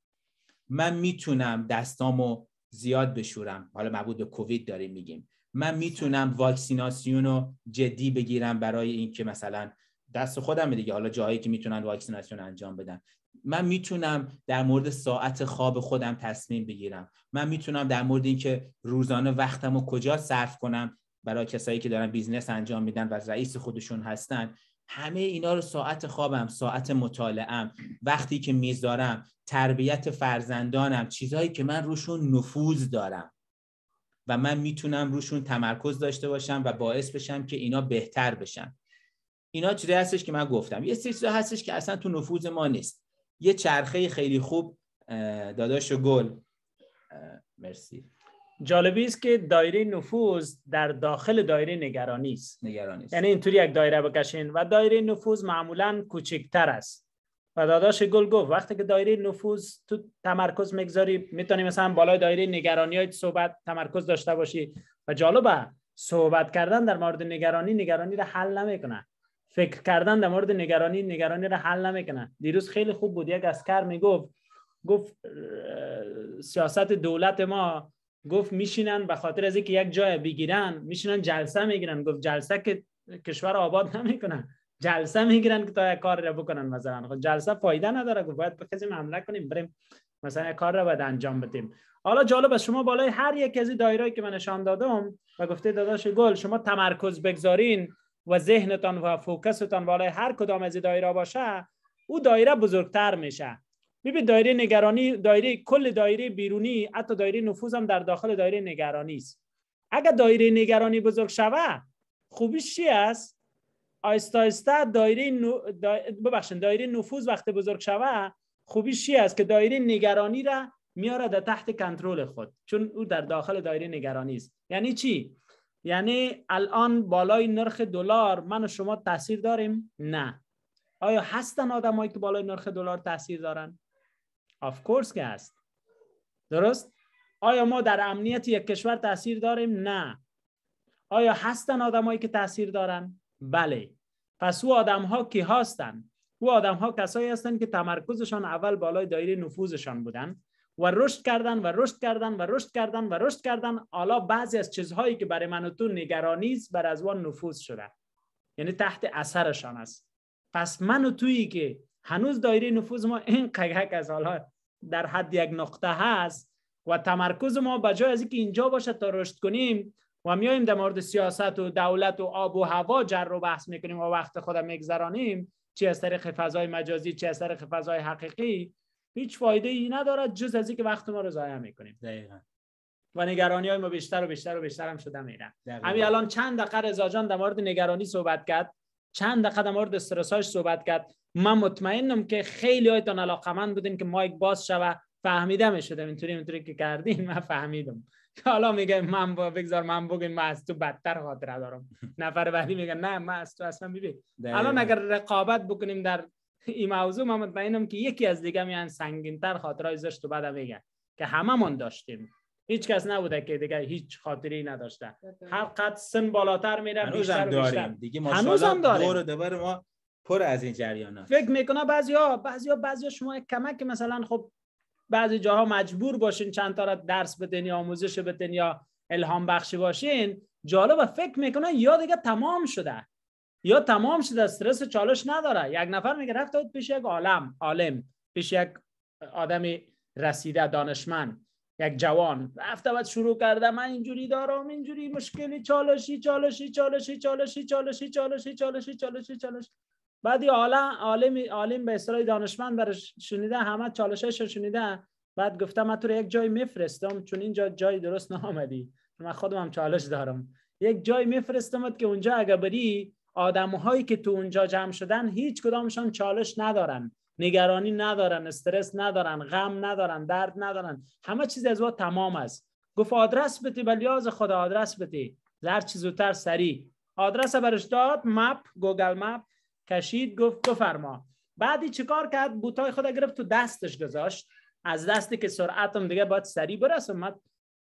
من میتونم دستامو زیاد بشورم حالا مربوط به کووید داریم میگیم من میتونم واکسیناسیون رو جدی بگیرم برای اینکه مثلا دست خودم دیگه حالا جایی که میتونن واکسیناسیون انجام بدن من میتونم در مورد ساعت خواب خودم تصمیم بگیرم من میتونم در مورد اینکه روزانه وقتم رو کجا صرف کنم برای کسایی که دارن بیزنس انجام میدن و رئیس خودشون هستن همه اینا رو ساعت خوابم ساعت مطالعم وقتی که میذارم تربیت فرزندانم چیزهایی که من روشون نفوذ دارم و من میتونم روشون تمرکز داشته باشم و باعث بشم که اینا بهتر بشن اینا چیزی هستش که من گفتم یه سری چیزا هستش که اصلا تو نفوذ ما نیست یه چرخه خیلی خوب داداش گل مرسی جالبی است که دایره نفوذ در داخل دایره نگرانی است نگرانی یعنی اینطوری یک دایره بکشین و دایره نفوذ معمولا کوچکتر است و داداش گل گفت وقتی که دایره نفوذ تو تمرکز میگذاری میتونی مثلا بالای دایره نگرانی های صحبت تمرکز داشته باشی و جالبه صحبت کردن در مورد نگرانی نگرانی رو حل نمیکنه فکر کردن در مورد نگرانی نگرانی رو حل نمیکنه دیروز خیلی خوب بود یک اسکر میگفت گفت سیاست دولت ما گفت میشینن به خاطر از اینکه یک جای بگیرن میشینن جلسه میگیرن گفت جلسه که کشور آباد نمیکنن جلسه میگیرن که تا یک کار را بکنن مثلا خب جلسه فایده نداره گفت باید به کسی حمله کنیم بریم مثلا کار رو باید انجام بدیم حالا جالب است شما بالای هر یک از دایرهایی که من نشان دادم و گفته داداش گل شما تمرکز بگذارین و ذهنتان و فوکستان بالای هر کدام از دایره باشه او دایره بزرگتر میشه ببین دایره نگرانی دایره کل دایره بیرونی حتی دایره نفوذ هم در داخل دایره نگرانی است اگر دایره نگرانی بزرگ شوه خوبیش چی است آیستا آیستا دایره نو... دا... دایره نفوذ وقتی بزرگ شود خوبیش چی است که دایره نگرانی را میاره در تحت کنترل خود چون او در داخل دایره نگرانی است یعنی چی یعنی الان بالای نرخ دلار من و شما تاثیر داریم نه آیا هستن آدمایی که بالای نرخ دلار تاثیر دارن آف کورس که هست درست آیا ما در امنیت یک کشور تاثیر داریم نه آیا هستن آدمایی که تاثیر دارن بله پس او آدم ها کی هستن او آدم ها کسایی هستند که تمرکزشان اول بالای دایره نفوذشان بودن و رشد کردن و رشد کردن و رشد کردن و رشد کردن حالا بعضی از چیزهایی که برای من و تو نگرانی بر از وان نفوذ شده یعنی تحت اثرشان است پس من و تویی که هنوز دایره نفوذ ما این قگک از حالا در حد یک نقطه هست و تمرکز ما به جای از اینکه اینجا باشه تا رشد کنیم و میایم در مورد سیاست و دولت و آب و هوا جر رو بحث میکنیم و وقت خود میگذرانیم چی از طریق فضای مجازی چه از طریق فضای حقیقی هیچ فایده ای ندارد جز از اینکه وقت ما رو ضایع میکنیم و نگرانی های ما بیشتر و بیشتر و بیشتر هم شده میرن همین الان چند دقیقه رضا جان در مورد نگرانی صحبت کرد چند دقیقه در مورد استرساش صحبت کرد من مطمئنم که خیلی هایتان علاقمند بودین که مایک باز شوه فهمیده می شده اینطوری اینطوری که کردین من فهمیدم حالا میگه من با بگذار من بگم من از تو بدتر خاطره دارم نفر بعدی میگه نه من از تو اصلا ببین الان اگر رقابت بکنیم در این موضوع من مطمئنم که یکی از دیگه میان سنگینتر خاطر زشت و بعد میگه که هممون داشتیم هیچ کس نبوده که دیگه هیچ خاطری نداشته بله. هر قد سن بالاتر میره بیشتر داریم دیگه ما داریم دور ما پر از این جریانات فکر میکنه بعضیا بعضیا بعضیا شما کمک مثلا خب بعضی جاها مجبور باشین چند تا را درس بدین یا آموزش بدین یا الهام بخشی باشین جالب فکر میکنه یا دیگه تمام شده یا تمام شده استرس چالش نداره یک نفر میگه رفت پیش یک عالم عالم پیش یک آدمی رسیده دانشمند یک جوان رفته بعد شروع کرده من اینجوری دارم اینجوری مشکلی چالشی چالشی چالشی چالشی چالشی چالشی چالشی چالشی چالش بعد یه عالم عالم به اصطلاح دانشمند برش شنیده همه چالشش شنیده بعد گفته من تو رو یک جای میفرستم چون اینجا جای درست نامدی من خودم هم چالش دارم یک جای میفرستمت که اونجا اگه بری آدم هایی که تو اونجا جمع شدن هیچ کدامشان چالش ندارن نگرانی ندارن استرس ندارن غم ندارن درد ندارن همه چیز از او تمام است گفت آدرس بتی بلیاز خدا آدرس بده هر چیزو زودتر سری. آدرس برش داد مپ گوگل مپ کشید گفت بفرما بعدی چیکار کرد بوتای خدا گرفت تو دستش گذاشت از دستی که سرعتم دیگه باید سری برسم من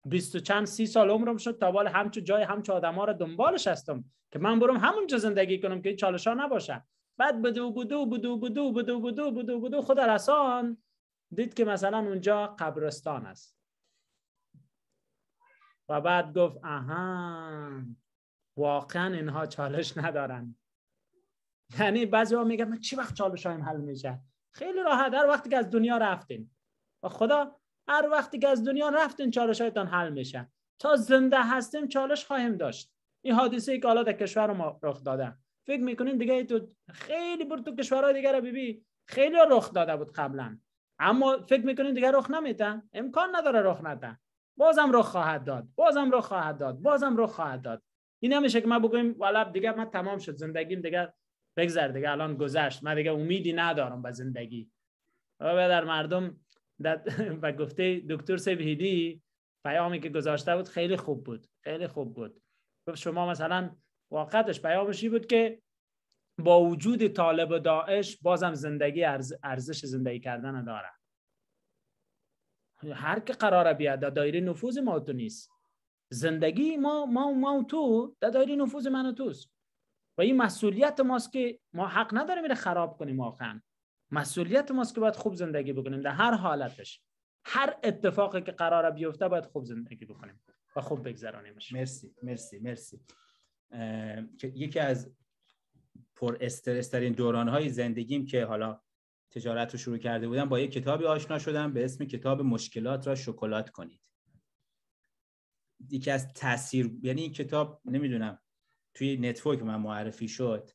بیست چند سی سال عمرم شد تا بال همچو جای همچو آدم ها رو دنبالش هستم که من برم همونجا زندگی کنم که چالش ها نباشه بعد بدو بدو بدو بدو بدو بدو بدو بدو خدا رسان دید که مثلا اونجا قبرستان است و بعد گفت آها واقعا اینها چالش ندارن یعنی بعضی ها میگن من چی وقت چالش هایم حل میشه خیلی راحت هر وقتی که از دنیا رفتین و خدا هر وقتی که از دنیا رفتین چالش هایتان حل میشه تا زنده هستیم چالش خواهیم داشت این حادثه ای که حالا در کشور ما رخ داده فکر میکنین دیگه تو خیلی بر تو کشورهای دیگه رو خیلی رخ داده بود قبلا اما فکر میکنین دیگه رخ نمیتن امکان نداره رخ نده بازم رخ خواهد داد بازم رخ خواهد داد بازم رخ خواهد داد این نمیشه که ما بگویم والا دیگه من تمام شد زندگیم دیگه بگذر دیگه الان گذشت من دیگه امیدی ندارم به زندگی و در مردم و گفته دکتر سبهیدی پیامی که گذاشته بود خیلی خوب بود خیلی خوب بود شما مثلا واقعتش پیامش این بود که با وجود طالب داعش بازم زندگی ارزش زندگی کردن داره هر که قراره بیاد در دا دایره نفوذ ما تو نیست زندگی ما ما ما تو در دا دایره نفوذ من و توست و این مسئولیت ماست که ما حق نداریم اینو خراب کنیم واقعا مسئولیت ماست که باید خوب زندگی بکنیم در هر حالتش هر اتفاقی که قرار بیفته باید خوب زندگی بکنیم و خوب بگذرانیمش مرسی مرسی مرسی که یکی از پر استرس ترین دوران های زندگیم که حالا تجارت رو شروع کرده بودم با یک کتابی آشنا شدم به اسم کتاب مشکلات را شکلات کنید یکی از تاثیر یعنی این کتاب نمیدونم توی نتورک من معرفی شد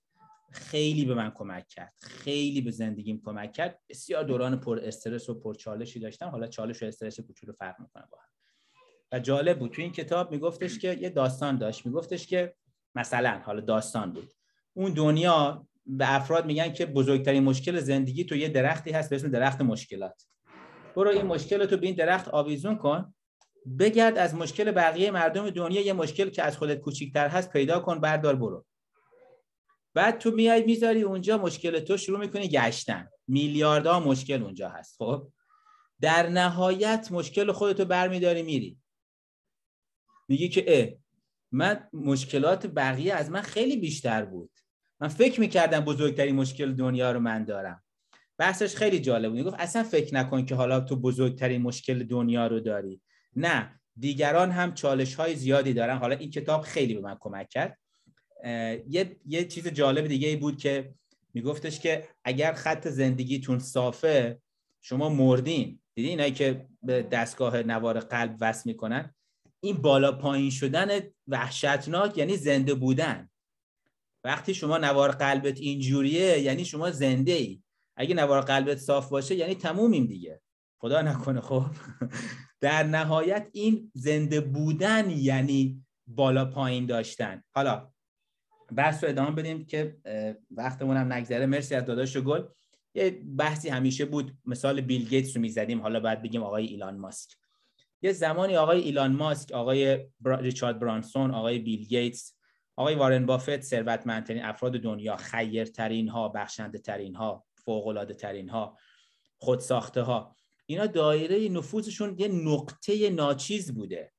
خیلی به من کمک کرد خیلی به زندگیم کمک کرد بسیار دوران پر استرس و پر چالشی داشتم حالا چالش و استرس کوچولو فرق میکنه با هم و جالب بود توی این کتاب میگفتش که یه داستان داشت میگفتش که مثلا حالا داستان بود اون دنیا به افراد میگن که بزرگترین مشکل زندگی تو یه درختی هست به اسم درخت مشکلات برو این مشکل تو به این درخت آویزون کن بگرد از مشکل بقیه مردم دنیا یه مشکل که از خودت کوچیکتر هست پیدا کن بردار برو بعد تو میای میذاری اونجا مشکل تو شروع میکنی گشتن میلیاردها مشکل اونجا هست خب در نهایت مشکل خودتو برمیداری میری میگی که من مشکلات بقیه از من خیلی بیشتر بود من فکر میکردم بزرگترین مشکل دنیا رو من دارم بحثش خیلی جالب بود گفت اصلا فکر نکن که حالا تو بزرگترین مشکل دنیا رو داری نه دیگران هم چالش های زیادی دارن حالا این کتاب خیلی به من کمک کرد یه،, یه چیز جالب دیگه ای بود که میگفتش که اگر خط زندگیتون صافه شما مردین دیدی اینایی که به دستگاه نوار قلب وصل میکنن این بالا پایین شدن وحشتناک یعنی زنده بودن وقتی شما نوار قلبت اینجوریه یعنی شما زنده ای اگه نوار قلبت صاف باشه یعنی تمومیم دیگه خدا نکنه خب در نهایت این زنده بودن یعنی بالا پایین داشتن حالا بحث رو ادامه بدیم که وقتمون هم نگذره مرسی از داداش گل یه بحثی همیشه بود مثال بیل گیتس رو میزدیم حالا بعد بگیم آقای ایلان ماسک یه زمانی آقای ایلان ماسک آقای ریچارد برانسون آقای بیل گیتس آقای وارن بافت ثروتمندترین افراد دنیا خیرترین ها بخشنده ترین ها فوق ترین ها ها اینا دایره نفوذشون یه نقطه ناچیز بوده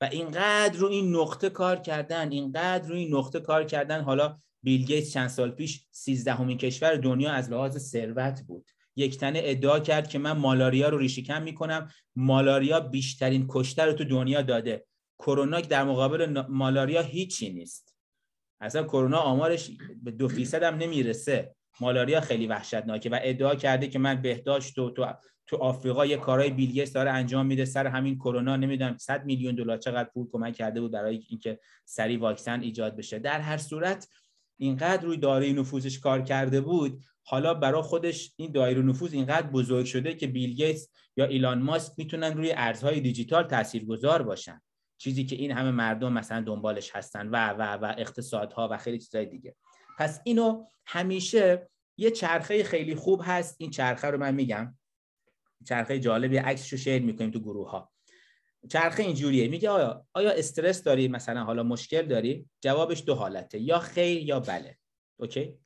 و اینقدر رو این نقطه کار کردن اینقدر رو این نقطه کار کردن حالا بیل گیتس چند سال پیش 13 کشور دنیا از لحاظ ثروت بود یک تنه ادعا کرد که من مالاریا رو کم میکنم مالاریا بیشترین کشته رو تو دنیا داده کرونا در مقابل مالاریا هیچی نیست اصلا کرونا آمارش به دو فیصد هم نمیرسه مالاریا خیلی وحشتناکه و ادعا کرده که من بهداشت تو تو آفریقا یه کارهای بیلگیس داره انجام میده سر همین کرونا نمیدونم 100 میلیون دلار چقدر پول کمک کرده بود برای اینکه سری واکسن ایجاد بشه در هر صورت اینقدر روی نفوذش کار کرده بود حالا برا خودش این دایره نفوذ اینقدر بزرگ شده که بیل یا ایلان ماسک میتونن روی ارزهای دیجیتال تاثیرگذار باشن چیزی که این همه مردم مثلا دنبالش هستن و و و اقتصادها و خیلی چیزهای دیگه پس اینو همیشه یه چرخه خیلی خوب هست این چرخه رو من میگم چرخه جالبی عکسش رو شیر میکنیم تو گروه ها چرخه اینجوریه میگه آیا آیا استرس داری مثلا حالا مشکل داری جوابش دو حالته یا خیر یا بله اوکی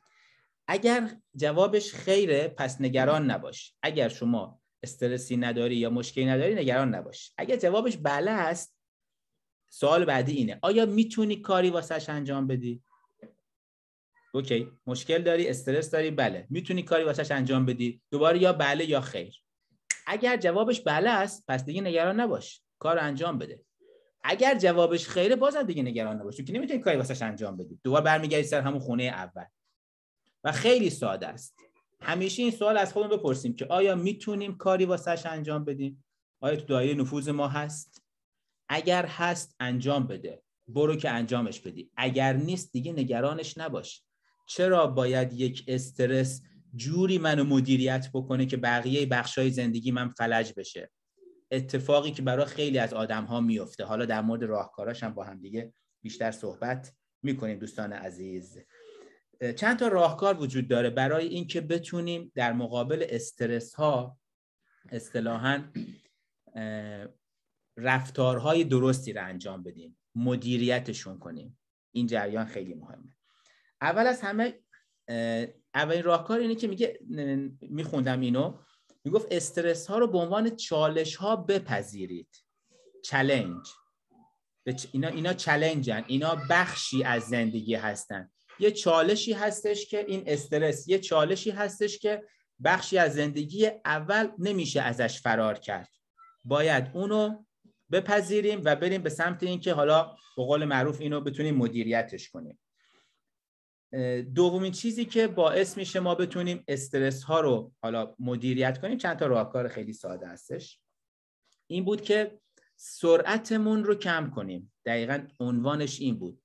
اگر جوابش خیره پس نگران نباش اگر شما استرسی نداری یا مشکلی نداری نگران نباش اگر جوابش بله است سوال بعدی اینه آیا میتونی کاری واسش انجام بدی اوکی مشکل داری استرس داری بله میتونی کاری واسش انجام بدی دوباره یا بله یا خیر اگر جوابش بله است پس دیگه نگران نباش کار انجام بده اگر جوابش خیره بازم دیگه نگران نباش چون که نمیتونی کاری واسش انجام بدی دوباره برمیگردی سر همون خونه اول و خیلی ساده است همیشه این سوال از خودمون بپرسیم که آیا میتونیم کاری واسش انجام بدیم آیا تو دایره نفوذ ما هست اگر هست انجام بده برو که انجامش بدی اگر نیست دیگه نگرانش نباش چرا باید یک استرس جوری منو مدیریت بکنه که بقیه بخشای زندگی من فلج بشه اتفاقی که برای خیلی از آدم ها میفته حالا در مورد راهکاراش هم با هم دیگه بیشتر صحبت میکنیم دوستان عزیز چند تا راهکار وجود داره برای اینکه بتونیم در مقابل استرس ها اصطلاحا رفتارهای درستی رو انجام بدیم مدیریتشون کنیم این جریان خیلی مهمه اول از همه اولین راهکار اینه که میگه میخوندم اینو میگفت استرس ها رو به عنوان چالش ها بپذیرید چلنج اینا اینا چلنجن اینا بخشی از زندگی هستن یه چالشی هستش که این استرس یه چالشی هستش که بخشی از زندگی اول نمیشه ازش فرار کرد باید اونو بپذیریم و بریم به سمت اینکه حالا به قول معروف اینو بتونیم مدیریتش کنیم دومین چیزی که باعث میشه ما بتونیم استرس ها رو حالا مدیریت کنیم چند تا راهکار خیلی ساده هستش این بود که سرعتمون رو کم کنیم دقیقا عنوانش این بود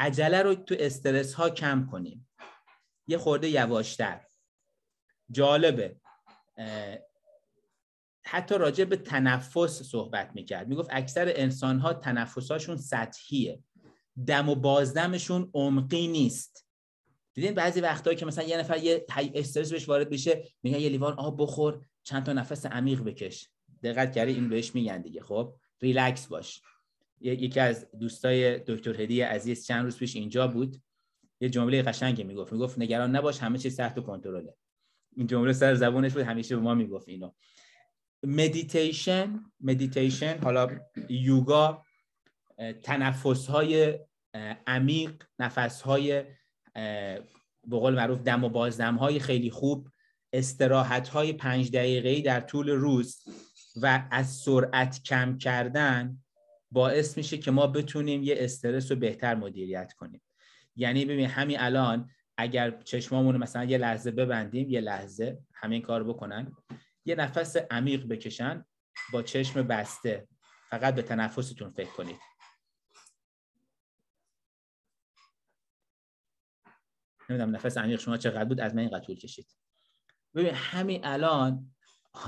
عجله رو تو استرس ها کم کنیم یه خورده یواشتر جالبه حتی راجع به تنفس صحبت میکرد میگفت اکثر انسان ها هاشون سطحیه دم و بازدمشون عمقی نیست دیدین بعضی وقتایی که مثلا یه نفر یه استرس بهش وارد بشه میگن یه لیوان آب بخور چند تا نفس عمیق بکش دقت کردی این بهش میگن دیگه خب ریلکس باش یکی از دوستای دکتر هدی عزیز چند روز پیش اینجا بود یه جمله قشنگی میگفت میگفت نگران نباش همه چیز تحت کنترله این جمله سر زبونش بود همیشه به ما میگفت اینو مدیتیشن مدیتیشن حالا یوگا تنفس های عمیق نفس های به قول معروف دم و بازدم های خیلی خوب استراحت های پنج دقیقه در طول روز و از سرعت کم کردن باعث میشه که ما بتونیم یه استرس رو بهتر مدیریت کنیم یعنی ببین همین الان اگر چشمامون مثلا یه لحظه ببندیم یه لحظه همین کار بکنن یه نفس عمیق بکشن با چشم بسته فقط به تنفستون فکر کنید نمیدونم نفس عمیق شما چقدر بود از من اینقدر طول کشید ببین همین الان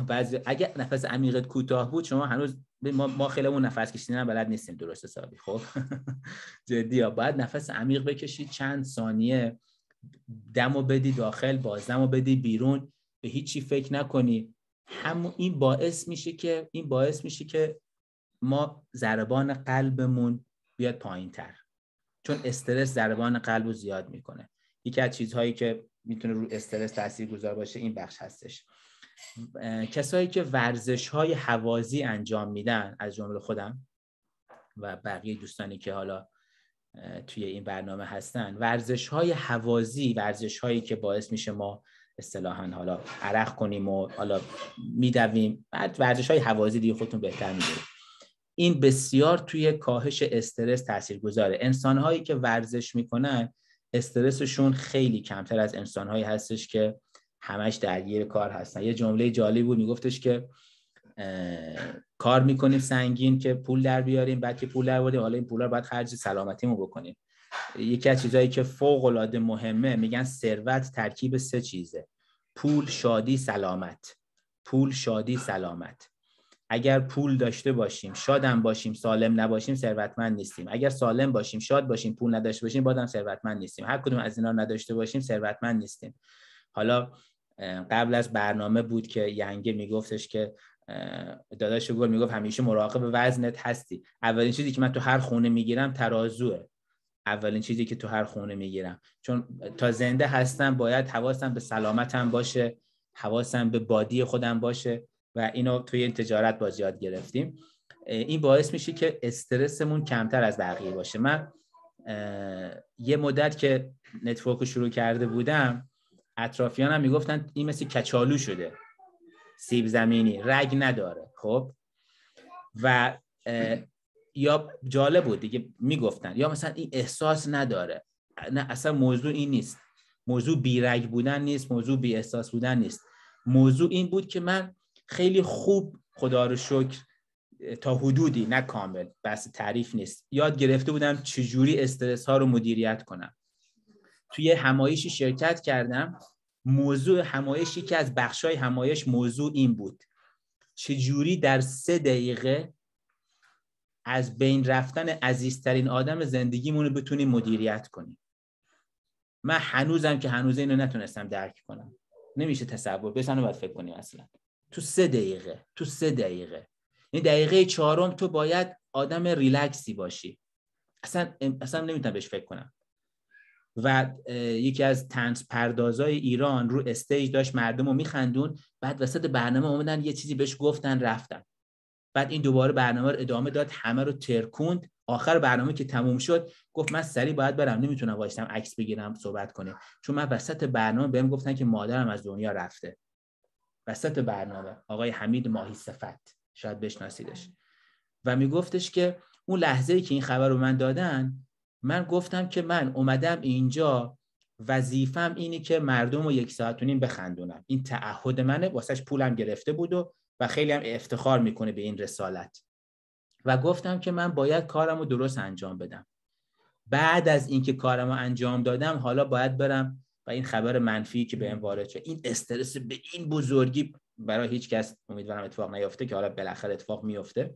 بعضی اگر نفس عمیقت کوتاه بود شما هنوز ما خیلی اون نفس کشیدن بلد نیستیم درست حسابی خب جدی ها باید نفس عمیق بکشید چند ثانیه و بدی داخل باز و بدی بیرون به هیچی فکر نکنی همون این باعث میشه که این باعث میشه که ما ضربان قلبمون بیاد پایین تر چون استرس ضربان قلب رو زیاد میکنه یکی از چیزهایی که میتونه رو استرس تاثیر گذار باشه این بخش هستش کسایی که ورزش های حوازی انجام میدن از جمله خودم و بقیه دوستانی که حالا توی این برنامه هستن ورزش های حوازی ورزش هایی که باعث میشه ما اصطلاحا حالا عرق کنیم و حالا میدویم بعد ورزش های حوازی دیگه خودتون بهتر میدونید این بسیار توی کاهش استرس تاثیرگذاره انسان هایی که ورزش میکنن استرسشون خیلی کمتر از انسان هستش که همش درگیر کار هستن یه جمله جالب بود میگفتش که کار میکنیم سنگین که پول در بیاریم بعد که پول در بیاریم حالا این پول رو باید خرج سلامتیمون بکنیم یکی از چیزهایی که فوق العاده مهمه میگن ثروت ترکیب سه چیزه پول شادی سلامت پول شادی سلامت اگر پول داشته باشیم شادم باشیم سالم نباشیم ثروتمند نیستیم اگر سالم باشیم شاد باشیم پول نداشته باشیم بادم ثروتمند نیستیم هر کدوم از اینا نداشته باشیم ثروتمند نیستیم حالا قبل از برنامه بود که ینگه میگفتش که داداش گل میگفت همیشه مراقب وزنت هستی اولین چیزی که من تو هر خونه میگیرم ترازوه اولین چیزی که تو هر خونه میگیرم چون تا زنده هستم باید حواسم به سلامتم باشه حواسم به بادی خودم باشه و اینو توی تجارت باز یاد گرفتیم این باعث میشه که استرسمون کمتر از بقیه باشه من یه مدت که نتورک شروع کرده بودم اطرافیان هم میگفتن این مثل کچالو شده سیب زمینی رگ نداره خب و یا جالب بود دیگه میگفتن یا مثلا این احساس نداره نه اصلا موضوع این نیست موضوع بیرگ بودن نیست موضوع بی احساس بودن نیست موضوع این بود که من خیلی خوب خدا رو شکر تا حدودی نه کامل بس تعریف نیست یاد گرفته بودم چجوری استرس ها رو مدیریت کنم توی همایشی شرکت کردم موضوع همایش که از بخشای همایش موضوع این بود چجوری در سه دقیقه از بین رفتن عزیزترین آدم زندگیمونو بتونیم مدیریت کنیم من هنوزم که هنوز اینو نتونستم درک کنم نمیشه تصور بسن باید فکر کنیم اصلا تو سه دقیقه تو سه دقیقه این یعنی دقیقه چهارم تو باید آدم ریلکسی باشی اصلا اصلا نمیتونم بهش فکر کنم و یکی از تنس پردازای ایران رو استیج داشت مردم رو میخندون بعد وسط برنامه اومدن یه چیزی بهش گفتن رفتن بعد این دوباره برنامه رو ادامه داد همه رو ترکوند آخر برنامه که تموم شد گفت من سری باید برم نمیتونم واشتم عکس بگیرم صحبت کنیم چون من وسط برنامه بهم گفتن که مادرم از دنیا رفته وسط برنامه آقای حمید ماهی صفت شاید بشناسیدش و میگفتش که اون لحظه ای که این خبر رو من دادن من گفتم که من اومدم اینجا وظیفم اینی که مردم رو یک ساعت و بخندونم این تعهد منه واسهش پولم گرفته بود و و خیلی هم افتخار میکنه به این رسالت و گفتم که من باید کارم رو درست انجام بدم بعد از اینکه کارم رو انجام دادم حالا باید برم و این خبر منفی که به وارد شد این استرس به این بزرگی برای هیچ کس امیدوارم اتفاق نیفته که حالا بالاخره اتفاق میفته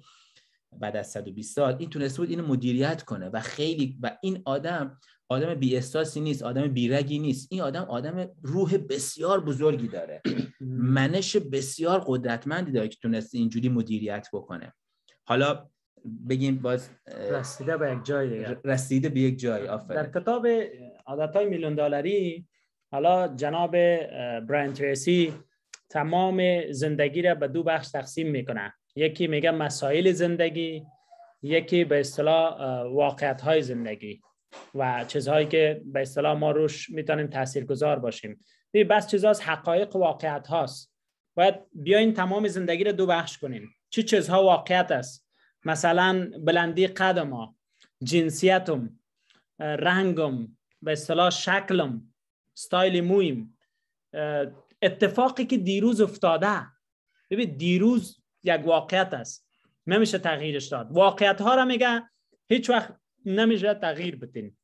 بعد از 120 سال این تونسته بود اینو مدیریت کنه و خیلی و این آدم آدم بی احساسی نیست آدم بیرگی نیست این آدم آدم روح بسیار بزرگی داره منش بسیار قدرتمندی داره که تونسته اینجوری مدیریت بکنه حالا بگیم باز رسیده به یک جای رسیده به یک جای آفرین در کتاب عادت های میلیون دلاری حالا جناب براین تریسی تمام زندگی را به دو بخش تقسیم میکنه یکی میگه مسائل زندگی یکی به اصطلاح واقعیت های زندگی و چیزهایی که به اصطلاح ما روش میتونیم گذار باشیم ببین بس چیزاست حقایق واقعیت هاست باید بیاین تمام زندگی رو دو بخش کنیم چه چی چیزها واقعیت است مثلا بلندی قد ما جنسیتم رنگم به اصطلاح شکلم ستایل مویم اتفاقی که دیروز افتاده ببین دیروز یک واقعیت است نمیشه تغییرش داد واقعیت ها را میگه هیچ وقت نمیشه تغییر بدین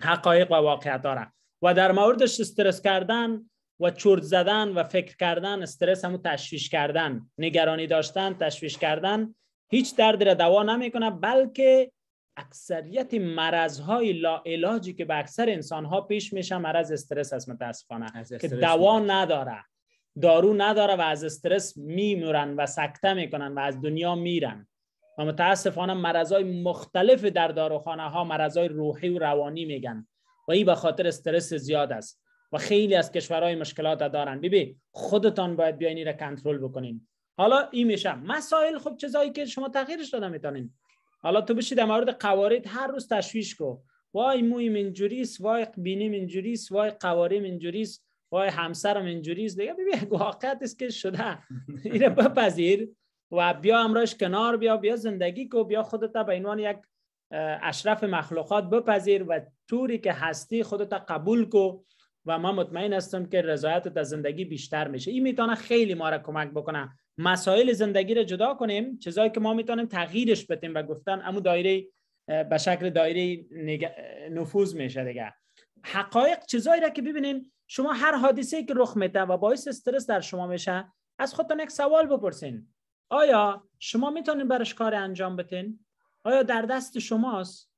حقایق و واقعیت ها را و در موردش استرس کردن و چرت زدن و فکر کردن استرس همو تشویش کردن نگرانی داشتن تشویش کردن هیچ دردی را دوا نمیکنه بلکه اکثریت مرض های لا که به اکثر انسان ها پیش میشه مرض استرس است متاسفانه که دوا نداره دارو نداره و از استرس میمورن و سکته میکنن و از دنیا میرن و متاسفانه مرضای مختلف در داروخانه ها مرضای روحی و روانی میگن و این به خاطر استرس زیاد است و خیلی از کشورهای مشکلات دارن بیبی خودتان باید بیاین را کنترل بکنین حالا این میشه مسائل خب چیزایی که شما تغییرش داده میتونین حالا تو بشید در مورد قوارید هر روز تشویش کو وای موی اینجوریست وای بینیم اینجوریست وای قواریم وای همسرم است دیگه ببین واقعیت است که شده اینو بپذیر و بیا امراش کنار بیا بیا زندگی کو بیا خودت به عنوان یک اشرف مخلوقات بپذیر و طوری که هستی خودت قبول کو و ما مطمئن هستم که رضایتت از زندگی بیشتر میشه این میتونه خیلی ما را کمک بکنه مسائل زندگی رو جدا کنیم چیزایی که ما میتونیم تغییرش بدیم و گفتن امو دایره به شکل دایره نفوذ میشه دیگه حقایق چیزایی را که ببینین شما هر حادثه‌ای که رخ میده و باعث استرس در شما میشه از خودتون یک سوال بپرسین آیا شما میتونین برش کار انجام بتین آیا در دست شماست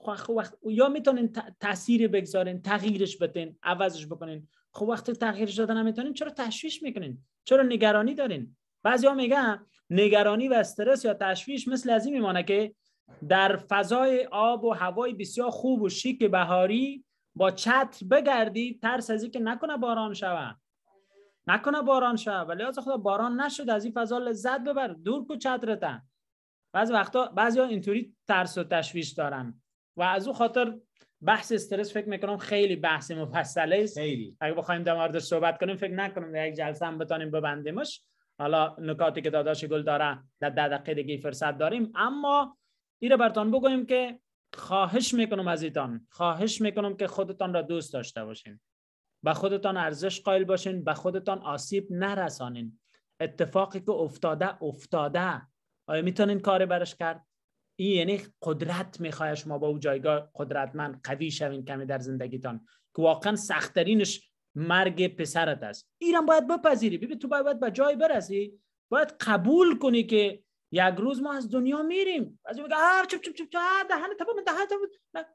خب خب وقت یا میتونین تاثیر بگذارین تغییرش بدین عوضش بکنین خب وقتی تغییرش دادن نمیتونین چرا تشویش میکنین چرا نگرانی دارین بعضیا میگن نگرانی و استرس یا تشویش مثل از این میمانه که در فضای آب و هوای بسیار خوب و شیک بهاری با چتر بگردید ترس از که نکنه باران شوه نکنه باران شوه ولی از خدا باران نشد از این فضا لذت ببر دور کو چترتن بعضی وقتا بعضی ها اینطوری ترس و تشویش دارن و از او خاطر بحث استرس فکر میکنم خیلی بحث مفصله است خیلی اگه بخوایم در موردش صحبت کنیم فکر نکنم یک جلسه هم بتونیم ببندیمش حالا نکاتی که داداش گل داره در ده دقیقه دیگه فرصت داریم اما ایره برتان بگویم که خواهش میکنم ازیتان خواهش میکنم که خودتان را دوست داشته باشین به خودتان ارزش قائل باشین به خودتان آسیب نرسانین اتفاقی که افتاده افتاده آیا میتونین کاری برش کرد این یعنی قدرت میخواه شما با او جایگاه قدرتمند قوی شوین کمی در زندگیتان که واقعا سختترینش مرگ پسرت است ایران باید بپذیری ببین تو باید به جای برسی باید قبول کنی که یک روز ما از دنیا میریم از میگه هر چپ چپ چپ چپ دهن تپا من دهن تپا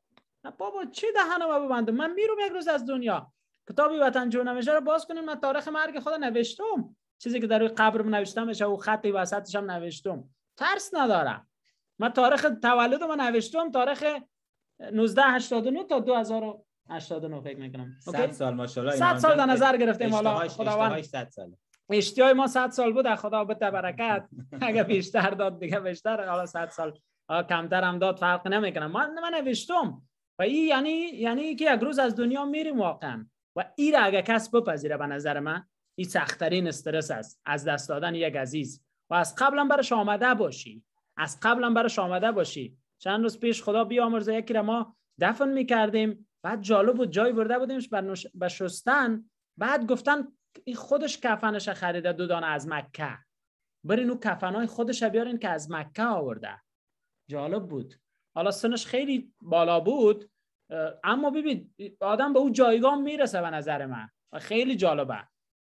نه بابا چه دهن ما ببندم من میرم یک روز از دنیا کتابی وطن جو نمیشه رو باز کنیم من تاریخ مرگ خدا نوشتم چیزی که در روی قبرم نوشتمش و خطی وسطش هم نوشتم ترس ندارم من تاریخ من نوشتم تاریخ 1989 تا 2000 89 فکر میکنم 100 سال ماشاءالله 100 سال در نظر گرفتیم حالا خداوند 100 سال اشتیای ما 100 سال بود خدا به برکت اگه بیشتر داد دیگه بیشتر حالا 100 سال کمتر هم داد فرق نمیکنه من من نوشتم و این یعنی یعنی که یک روز از دنیا میریم واقعا و این را اگه کس بپذیره به نظر من این سختترین استرس است از دست دادن یک عزیز و از قبلا برش آمده باشی از قبلا برش آمده باشی چند روز پیش خدا بیامرزه یکی را ما دفن میکردیم بعد جالب بود جای برده بودیمش به شستن بعد گفتن این خودش کفنش خریده دو دانه از مکه برین اون کفنهای خودش بیارین که از مکه آورده جالب بود حالا سنش خیلی بالا بود اما ببین آدم به اون جایگاه میرسه به نظر من و خیلی جالبه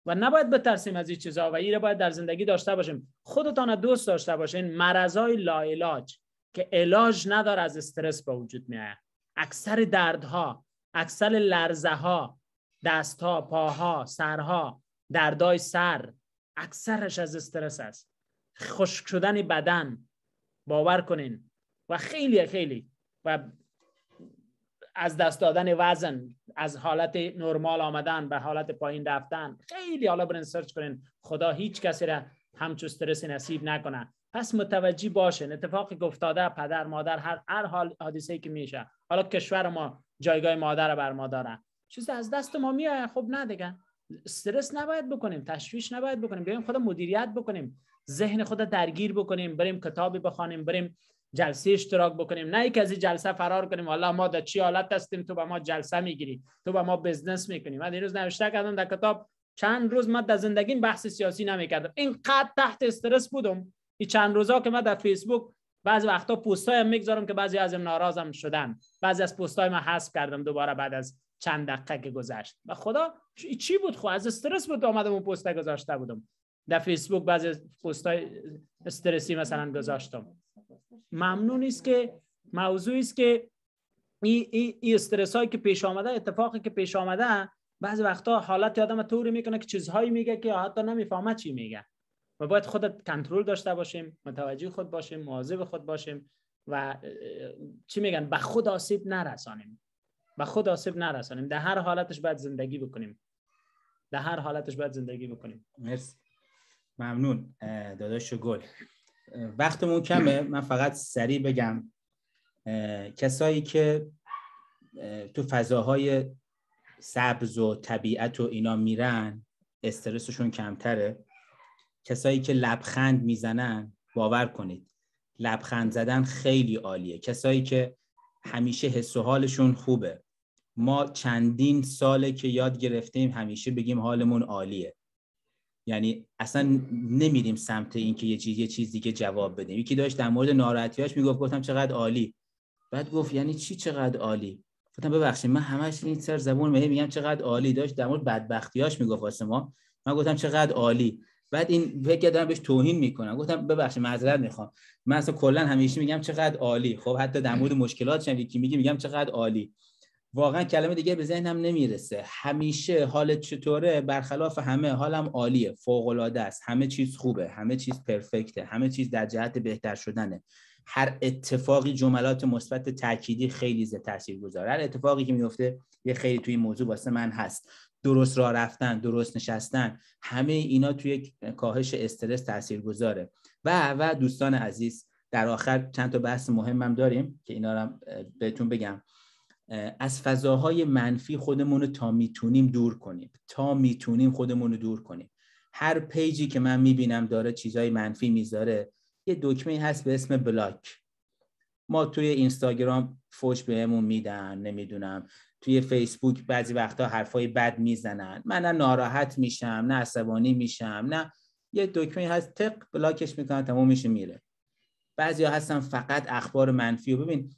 و نباید بترسیم از این چیزها و این باید در زندگی داشته باشیم خودتان دوست داشته باشین مرضای لاعلاج که علاج نداره از استرس به وجود میاد اکثر دردها اکثر لرزه ها دستها پاها سرها دردای سر اکثرش از استرس است خشک شدن بدن باور کنین و خیلی خیلی و از دست دادن وزن از حالت نرمال آمدن به حالت پایین رفتن خیلی حالا برین سرچ کنین خدا هیچ کسی را همچون استرس نصیب نکنه پس متوجه باشین اتفاق گفتاده پدر مادر هر هر حال حادثه که میشه حالا کشور ما جایگاه مادر بر ما داره چیز از دست ما میاد خب نه دیگه استرس نباید بکنیم تشویش نباید بکنیم بیایم خود مدیریت بکنیم ذهن خود درگیر بکنیم بریم کتابی بخوانیم بریم جلسه اشتراک بکنیم نه اینکه از این جلسه فرار کنیم والا ما در چی حالت هستیم تو به ما جلسه میگیری تو به ما بزنس میکنیم من دیروز نوشته کردم در کتاب چند روز من در زندگی بحث سیاسی نمیکردم اینقدر تحت استرس بودم این چند روزا که من در فیسبوک بعض وقتا هایم میگذارم که بعضی از ناراضم شدن بعضی از های من حذف کردم دوباره بعد از چند دقیقه که گذشت و خدا چی بود خب از استرس بود آمدم اون پست گذاشته بودم در فیسبوک بعضی پست استرسی مثلا گذاشتم ممنون است که موضوعی است که این ای, استرس هایی که پیش آمده اتفاقی که پیش آمده بعضی وقتا حالت آدم طوری میکنه که چیزهایی میگه که حتی نمیفهمه چی میگه و باید خودت کنترل داشته باشیم متوجه خود باشیم مواظب خود باشیم و چی میگن به خود آسیب نرسانیم به خود آسیب نرسانیم در هر حالتش باید زندگی بکنیم در هر حالتش باید زندگی بکنیم مرسی ممنون داداش گل وقتمون کمه من فقط سریع بگم کسایی که تو فضاهای سبز و طبیعت و اینا میرن استرسشون کمتره کسایی که لبخند میزنن باور کنید لبخند زدن خیلی عالیه کسایی که همیشه حس و حالشون خوبه ما چندین ساله که یاد گرفتیم همیشه بگیم حالمون عالیه یعنی اصلا نمیریم سمت اینکه یه چیزی یه چیز دیگه جواب بدیم یکی داشت در مورد ناراحتیاش میگفت گفتم چقدر عالی بعد گفت یعنی چی چقدر عالی گفتم ببخشید من همش این سر زبون مهی میگم چقدر عالی داشت در مورد بدبختیاش میگفت واسه ما من گفتم چقدر عالی بعد این فکر کردم بهش توهین میکنم گفتم ببخشید معذرت میخوام من اصلا کلا همیشه میگم چقدر عالی خب حتی در مورد مشکلاتش یکی میگه میگم چقدر عالی واقعا کلمه دیگه به ذهنم نمیرسه همیشه حالت چطوره برخلاف همه حالم عالیه فوق العاده است همه چیز خوبه همه چیز پرفکته همه چیز در جهت بهتر شدنه هر اتفاقی جملات مثبت تأکیدی خیلی ز تاثیر گذاره هر اتفاقی که میفته یه خیلی توی موضوع واسه من هست درست راه رفتن درست نشستن همه اینا توی کاهش استرس تاثیر گذاره و و دوستان عزیز در آخر چند تا بحث مهمم داریم که اینا رو بهتون بگم از فضاهای منفی خودمون رو تا میتونیم دور کنیم تا میتونیم خودمون رو دور کنیم هر پیجی که من میبینم داره چیزهای منفی میذاره یه دکمه هست به اسم بلاک ما توی اینستاگرام فوش بهمون میدن نمیدونم توی فیسبوک بعضی وقتا حرفای بد میزنن من نه ناراحت میشم نه عصبانی میشم نه یه دکمه هست تق بلاکش میکنن تموم میشه میره بعضیا هستن فقط اخبار منفی رو ببین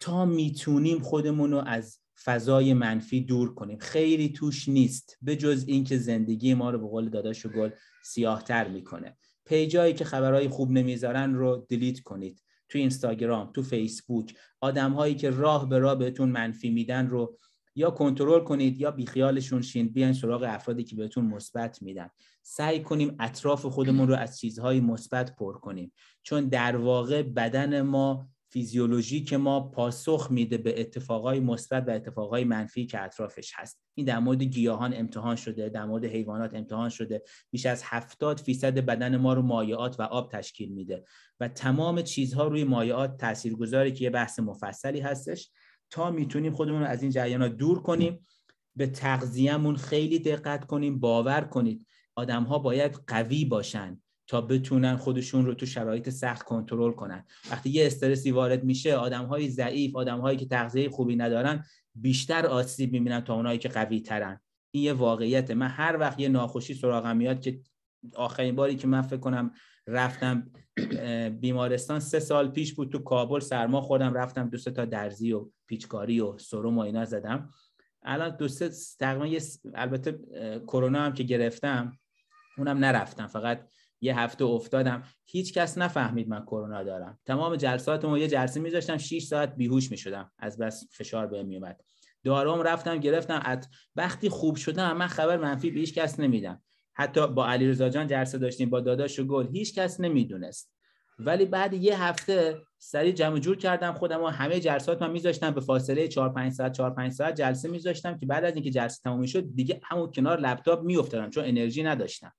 تا میتونیم خودمون رو از فضای منفی دور کنیم خیلی توش نیست به جز اینکه زندگی ما رو به قول داداش و گل سیاهتر میکنه پیجایی که خبرهای خوب نمیذارن رو دلیت کنید تو اینستاگرام تو فیسبوک آدمهایی که راه به راه بهتون منفی میدن رو یا کنترل کنید یا بیخیالشون شین بیاین سراغ افرادی که بهتون مثبت میدن سعی کنیم اطراف خودمون رو از چیزهای مثبت پر کنیم چون در واقع بدن ما فیزیولوژی که ما پاسخ میده به اتفاقای مثبت و اتفاقای منفی که اطرافش هست این در مورد گیاهان امتحان شده در مورد حیوانات امتحان شده بیش از 70 فیصد بدن ما رو مایعات و آب تشکیل میده و تمام چیزها روی مایعات تاثیرگذاره که یه بحث مفصلی هستش تا میتونیم خودمون رو از این جریانات دور کنیم به تغذیهمون خیلی دقت کنیم باور کنید آدم ها باید قوی باشن تا بتونن خودشون رو تو شرایط سخت کنترل کنن وقتی یه استرسی وارد میشه آدم های ضعیف آدم هایی که تغذیه خوبی ندارن بیشتر آسیب میبینن تا اونایی که قوی ترن این یه واقعیته من هر وقت یه ناخوشی سراغم میاد که آخرین باری که من فکر کنم رفتم بیمارستان سه سال پیش بود تو کابل سرما خوردم رفتم دو تا درزی و پیچکاری و سروم و اینا زدم الان دو سه تقریبا البته کرونا هم که گرفتم اونم نرفتم فقط یه هفته افتادم هیچ کس نفهمید من کرونا دارم تمام جلساتمو یه جلسه میذاشتم 6 ساعت بیهوش میشدم از بس فشار بهم میومد داروم رفتم گرفتم ات وقتی خوب شدم من خبر منفی به هیچ کس نمیدم حتی با علیرضا جان جلسه داشتیم با داداش و گل هیچ کس نمیدونست ولی بعد یه هفته سری جمع جور کردم خودم و همه جلسات من میذاشتم به فاصله 4 5 ساعت 4 5 ساعت جلسه میذاشتم که بعد از اینکه جلسه تموم شد دیگه همون کنار لپتاپ میافتادم چون انرژی نداشتم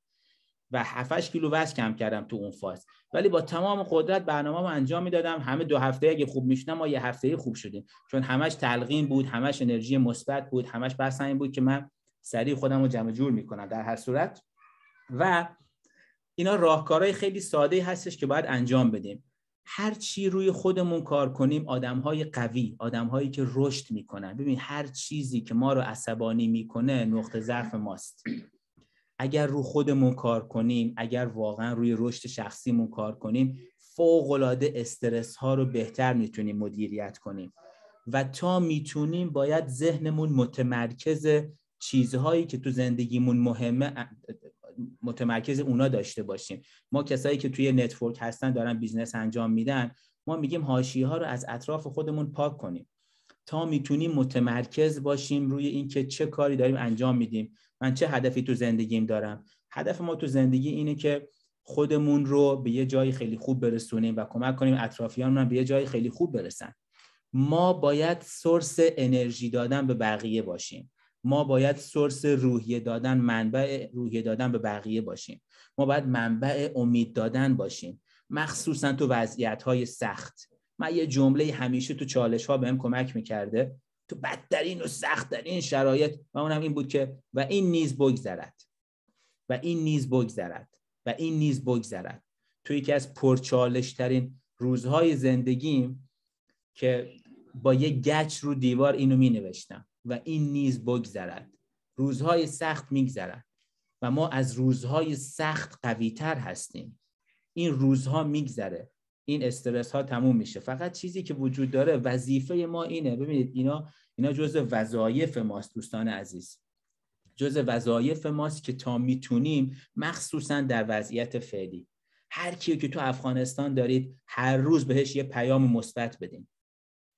و 7 کیلو وزن کم کردم تو اون فاز ولی با تمام قدرت برنامه رو انجام میدادم همه دو هفته اگه خوب میشنم ما یه هفته خوب شدیم چون همش تلقین بود همش انرژی مثبت بود همش بحث این بود که من سریع خودم رو جمع جور میکنم در هر صورت و اینا راهکارهای خیلی ساده هستش که باید انجام بدیم هر چی روی خودمون کار کنیم های قوی هایی که رشد میکنن ببین هر چیزی که ما رو عصبانی میکنه نقطه ضعف ماست اگر رو خودمون کار کنیم اگر واقعا روی رشد شخصیمون کار کنیم فوقالعاده استرس ها رو بهتر میتونیم مدیریت کنیم و تا میتونیم باید ذهنمون متمرکز چیزهایی که تو زندگیمون مهمه متمرکز اونا داشته باشیم ما کسایی که توی نتورک هستن دارن بیزنس انجام میدن ما میگیم حاشیه ها رو از اطراف خودمون پاک کنیم تا میتونیم متمرکز باشیم روی اینکه چه کاری داریم انجام میدیم من چه هدفی تو زندگیم دارم هدف ما تو زندگی اینه که خودمون رو به یه جای خیلی خوب برسونیم و کمک کنیم اطرافیانمون به یه جای خیلی خوب برسن ما باید سرس انرژی دادن به بقیه باشیم ما باید سرس روحیه دادن منبع روحیه دادن به بقیه باشیم ما باید منبع امید دادن باشیم مخصوصا تو وضعیت های سخت من یه جمله همیشه تو چالش ها هم کمک میکرده تو بدترین و سختترین شرایط و اونم این بود که و این نیز بگذرد و این نیز بگذرد و این نیز بگذرد تو یکی از پرچالش ترین روزهای زندگیم که با یه گچ رو دیوار اینو می نوشتم و این نیز بگذرد روزهای سخت میگذرد و ما از روزهای سخت تر هستیم این روزها میگذره این استرس ها تموم میشه فقط چیزی که وجود داره وظیفه ما اینه ببینید اینا اینا جزء وظایف ماست دوستان عزیز جزء وظایف ماست که تا میتونیم مخصوصا در وضعیت فعلی هر کی که تو افغانستان دارید هر روز بهش یه پیام مثبت بدین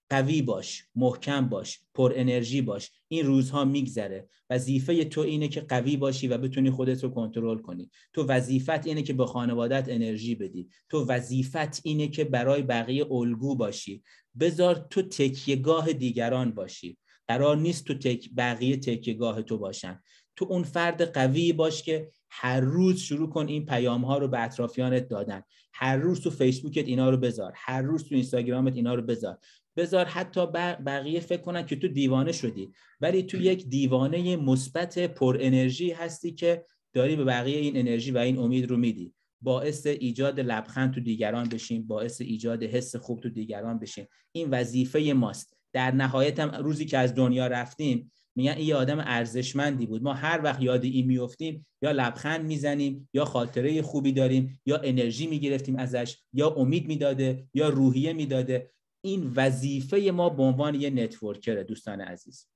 قوی باش محکم باش پر انرژی باش این روزها میگذره وظیفه تو اینه که قوی باشی و بتونی خودت رو کنترل کنی تو وظیفت اینه که به خانوادت انرژی بدی تو وظیفت اینه که برای بقیه الگو باشی بذار تو تکیهگاه دیگران باشی قرار نیست تو تک بقیه تکیهگاه تو باشن تو اون فرد قوی باش که هر روز شروع کن این پیام ها رو به اطرافیانت دادن هر روز تو فیسبوکت اینا رو بذار هر روز تو اینستاگرامت اینا رو بذار بذار حتی بقیه فکر کنن که تو دیوانه شدی ولی تو یک دیوانه مثبت پر انرژی هستی که داری به بقیه این انرژی و این امید رو میدی باعث ایجاد لبخند تو دیگران بشین باعث ایجاد حس خوب تو دیگران بشین این وظیفه ماست در نهایت روزی که از دنیا رفتیم میگن این آدم ارزشمندی بود ما هر وقت یاد این میفتیم یا لبخند میزنیم یا خاطره خوبی داریم یا انرژی میگرفتیم ازش یا امید میداده یا روحیه میداده این وظیفه ما به عنوان یه نتورکره دوستان عزیز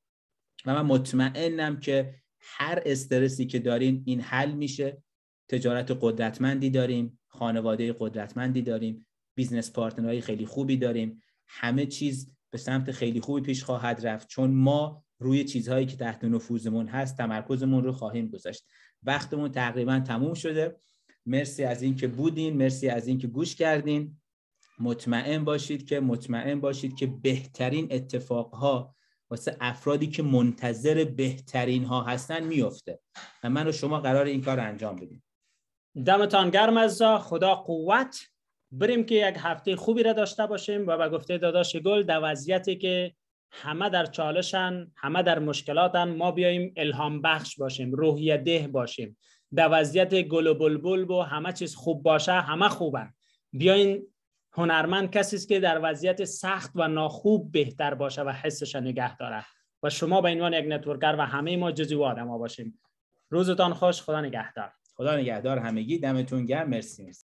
و من مطمئنم که هر استرسی که دارین این حل میشه تجارت قدرتمندی داریم خانواده قدرتمندی داریم بیزنس پارتنرهای خیلی خوبی داریم همه چیز به سمت خیلی خوبی پیش خواهد رفت چون ما روی چیزهایی که تحت نفوذمون هست تمرکزمون رو خواهیم گذاشت وقتمون تقریبا تموم شده مرسی از اینکه بودین مرسی از اینکه گوش کردین مطمئن باشید که مطمئن باشید که بهترین اتفاقها واسه افرادی که منتظر بهترین ها هستن میفته و من و شما قرار این کار انجام بدیم دمتان گرم از خدا قوت بریم که یک هفته خوبی را داشته باشیم و به گفته داداش گل در وضعیتی که همه در چالشن همه در مشکلاتن ما بیاییم الهام بخش باشیم روحیه ده باشیم در وضعیت گل و بلبل و همه چیز خوب باشه همه خوبن. بیاین هنرمند کسی است که در وضعیت سخت و ناخوب بهتر باشه و حسش نگه داره و شما به عنوان یک نتورکر و همه ما جزو آدم ها باشیم روزتان خوش خدا نگهدار خدا نگهدار همگی دمتون گرم مرسی مرسی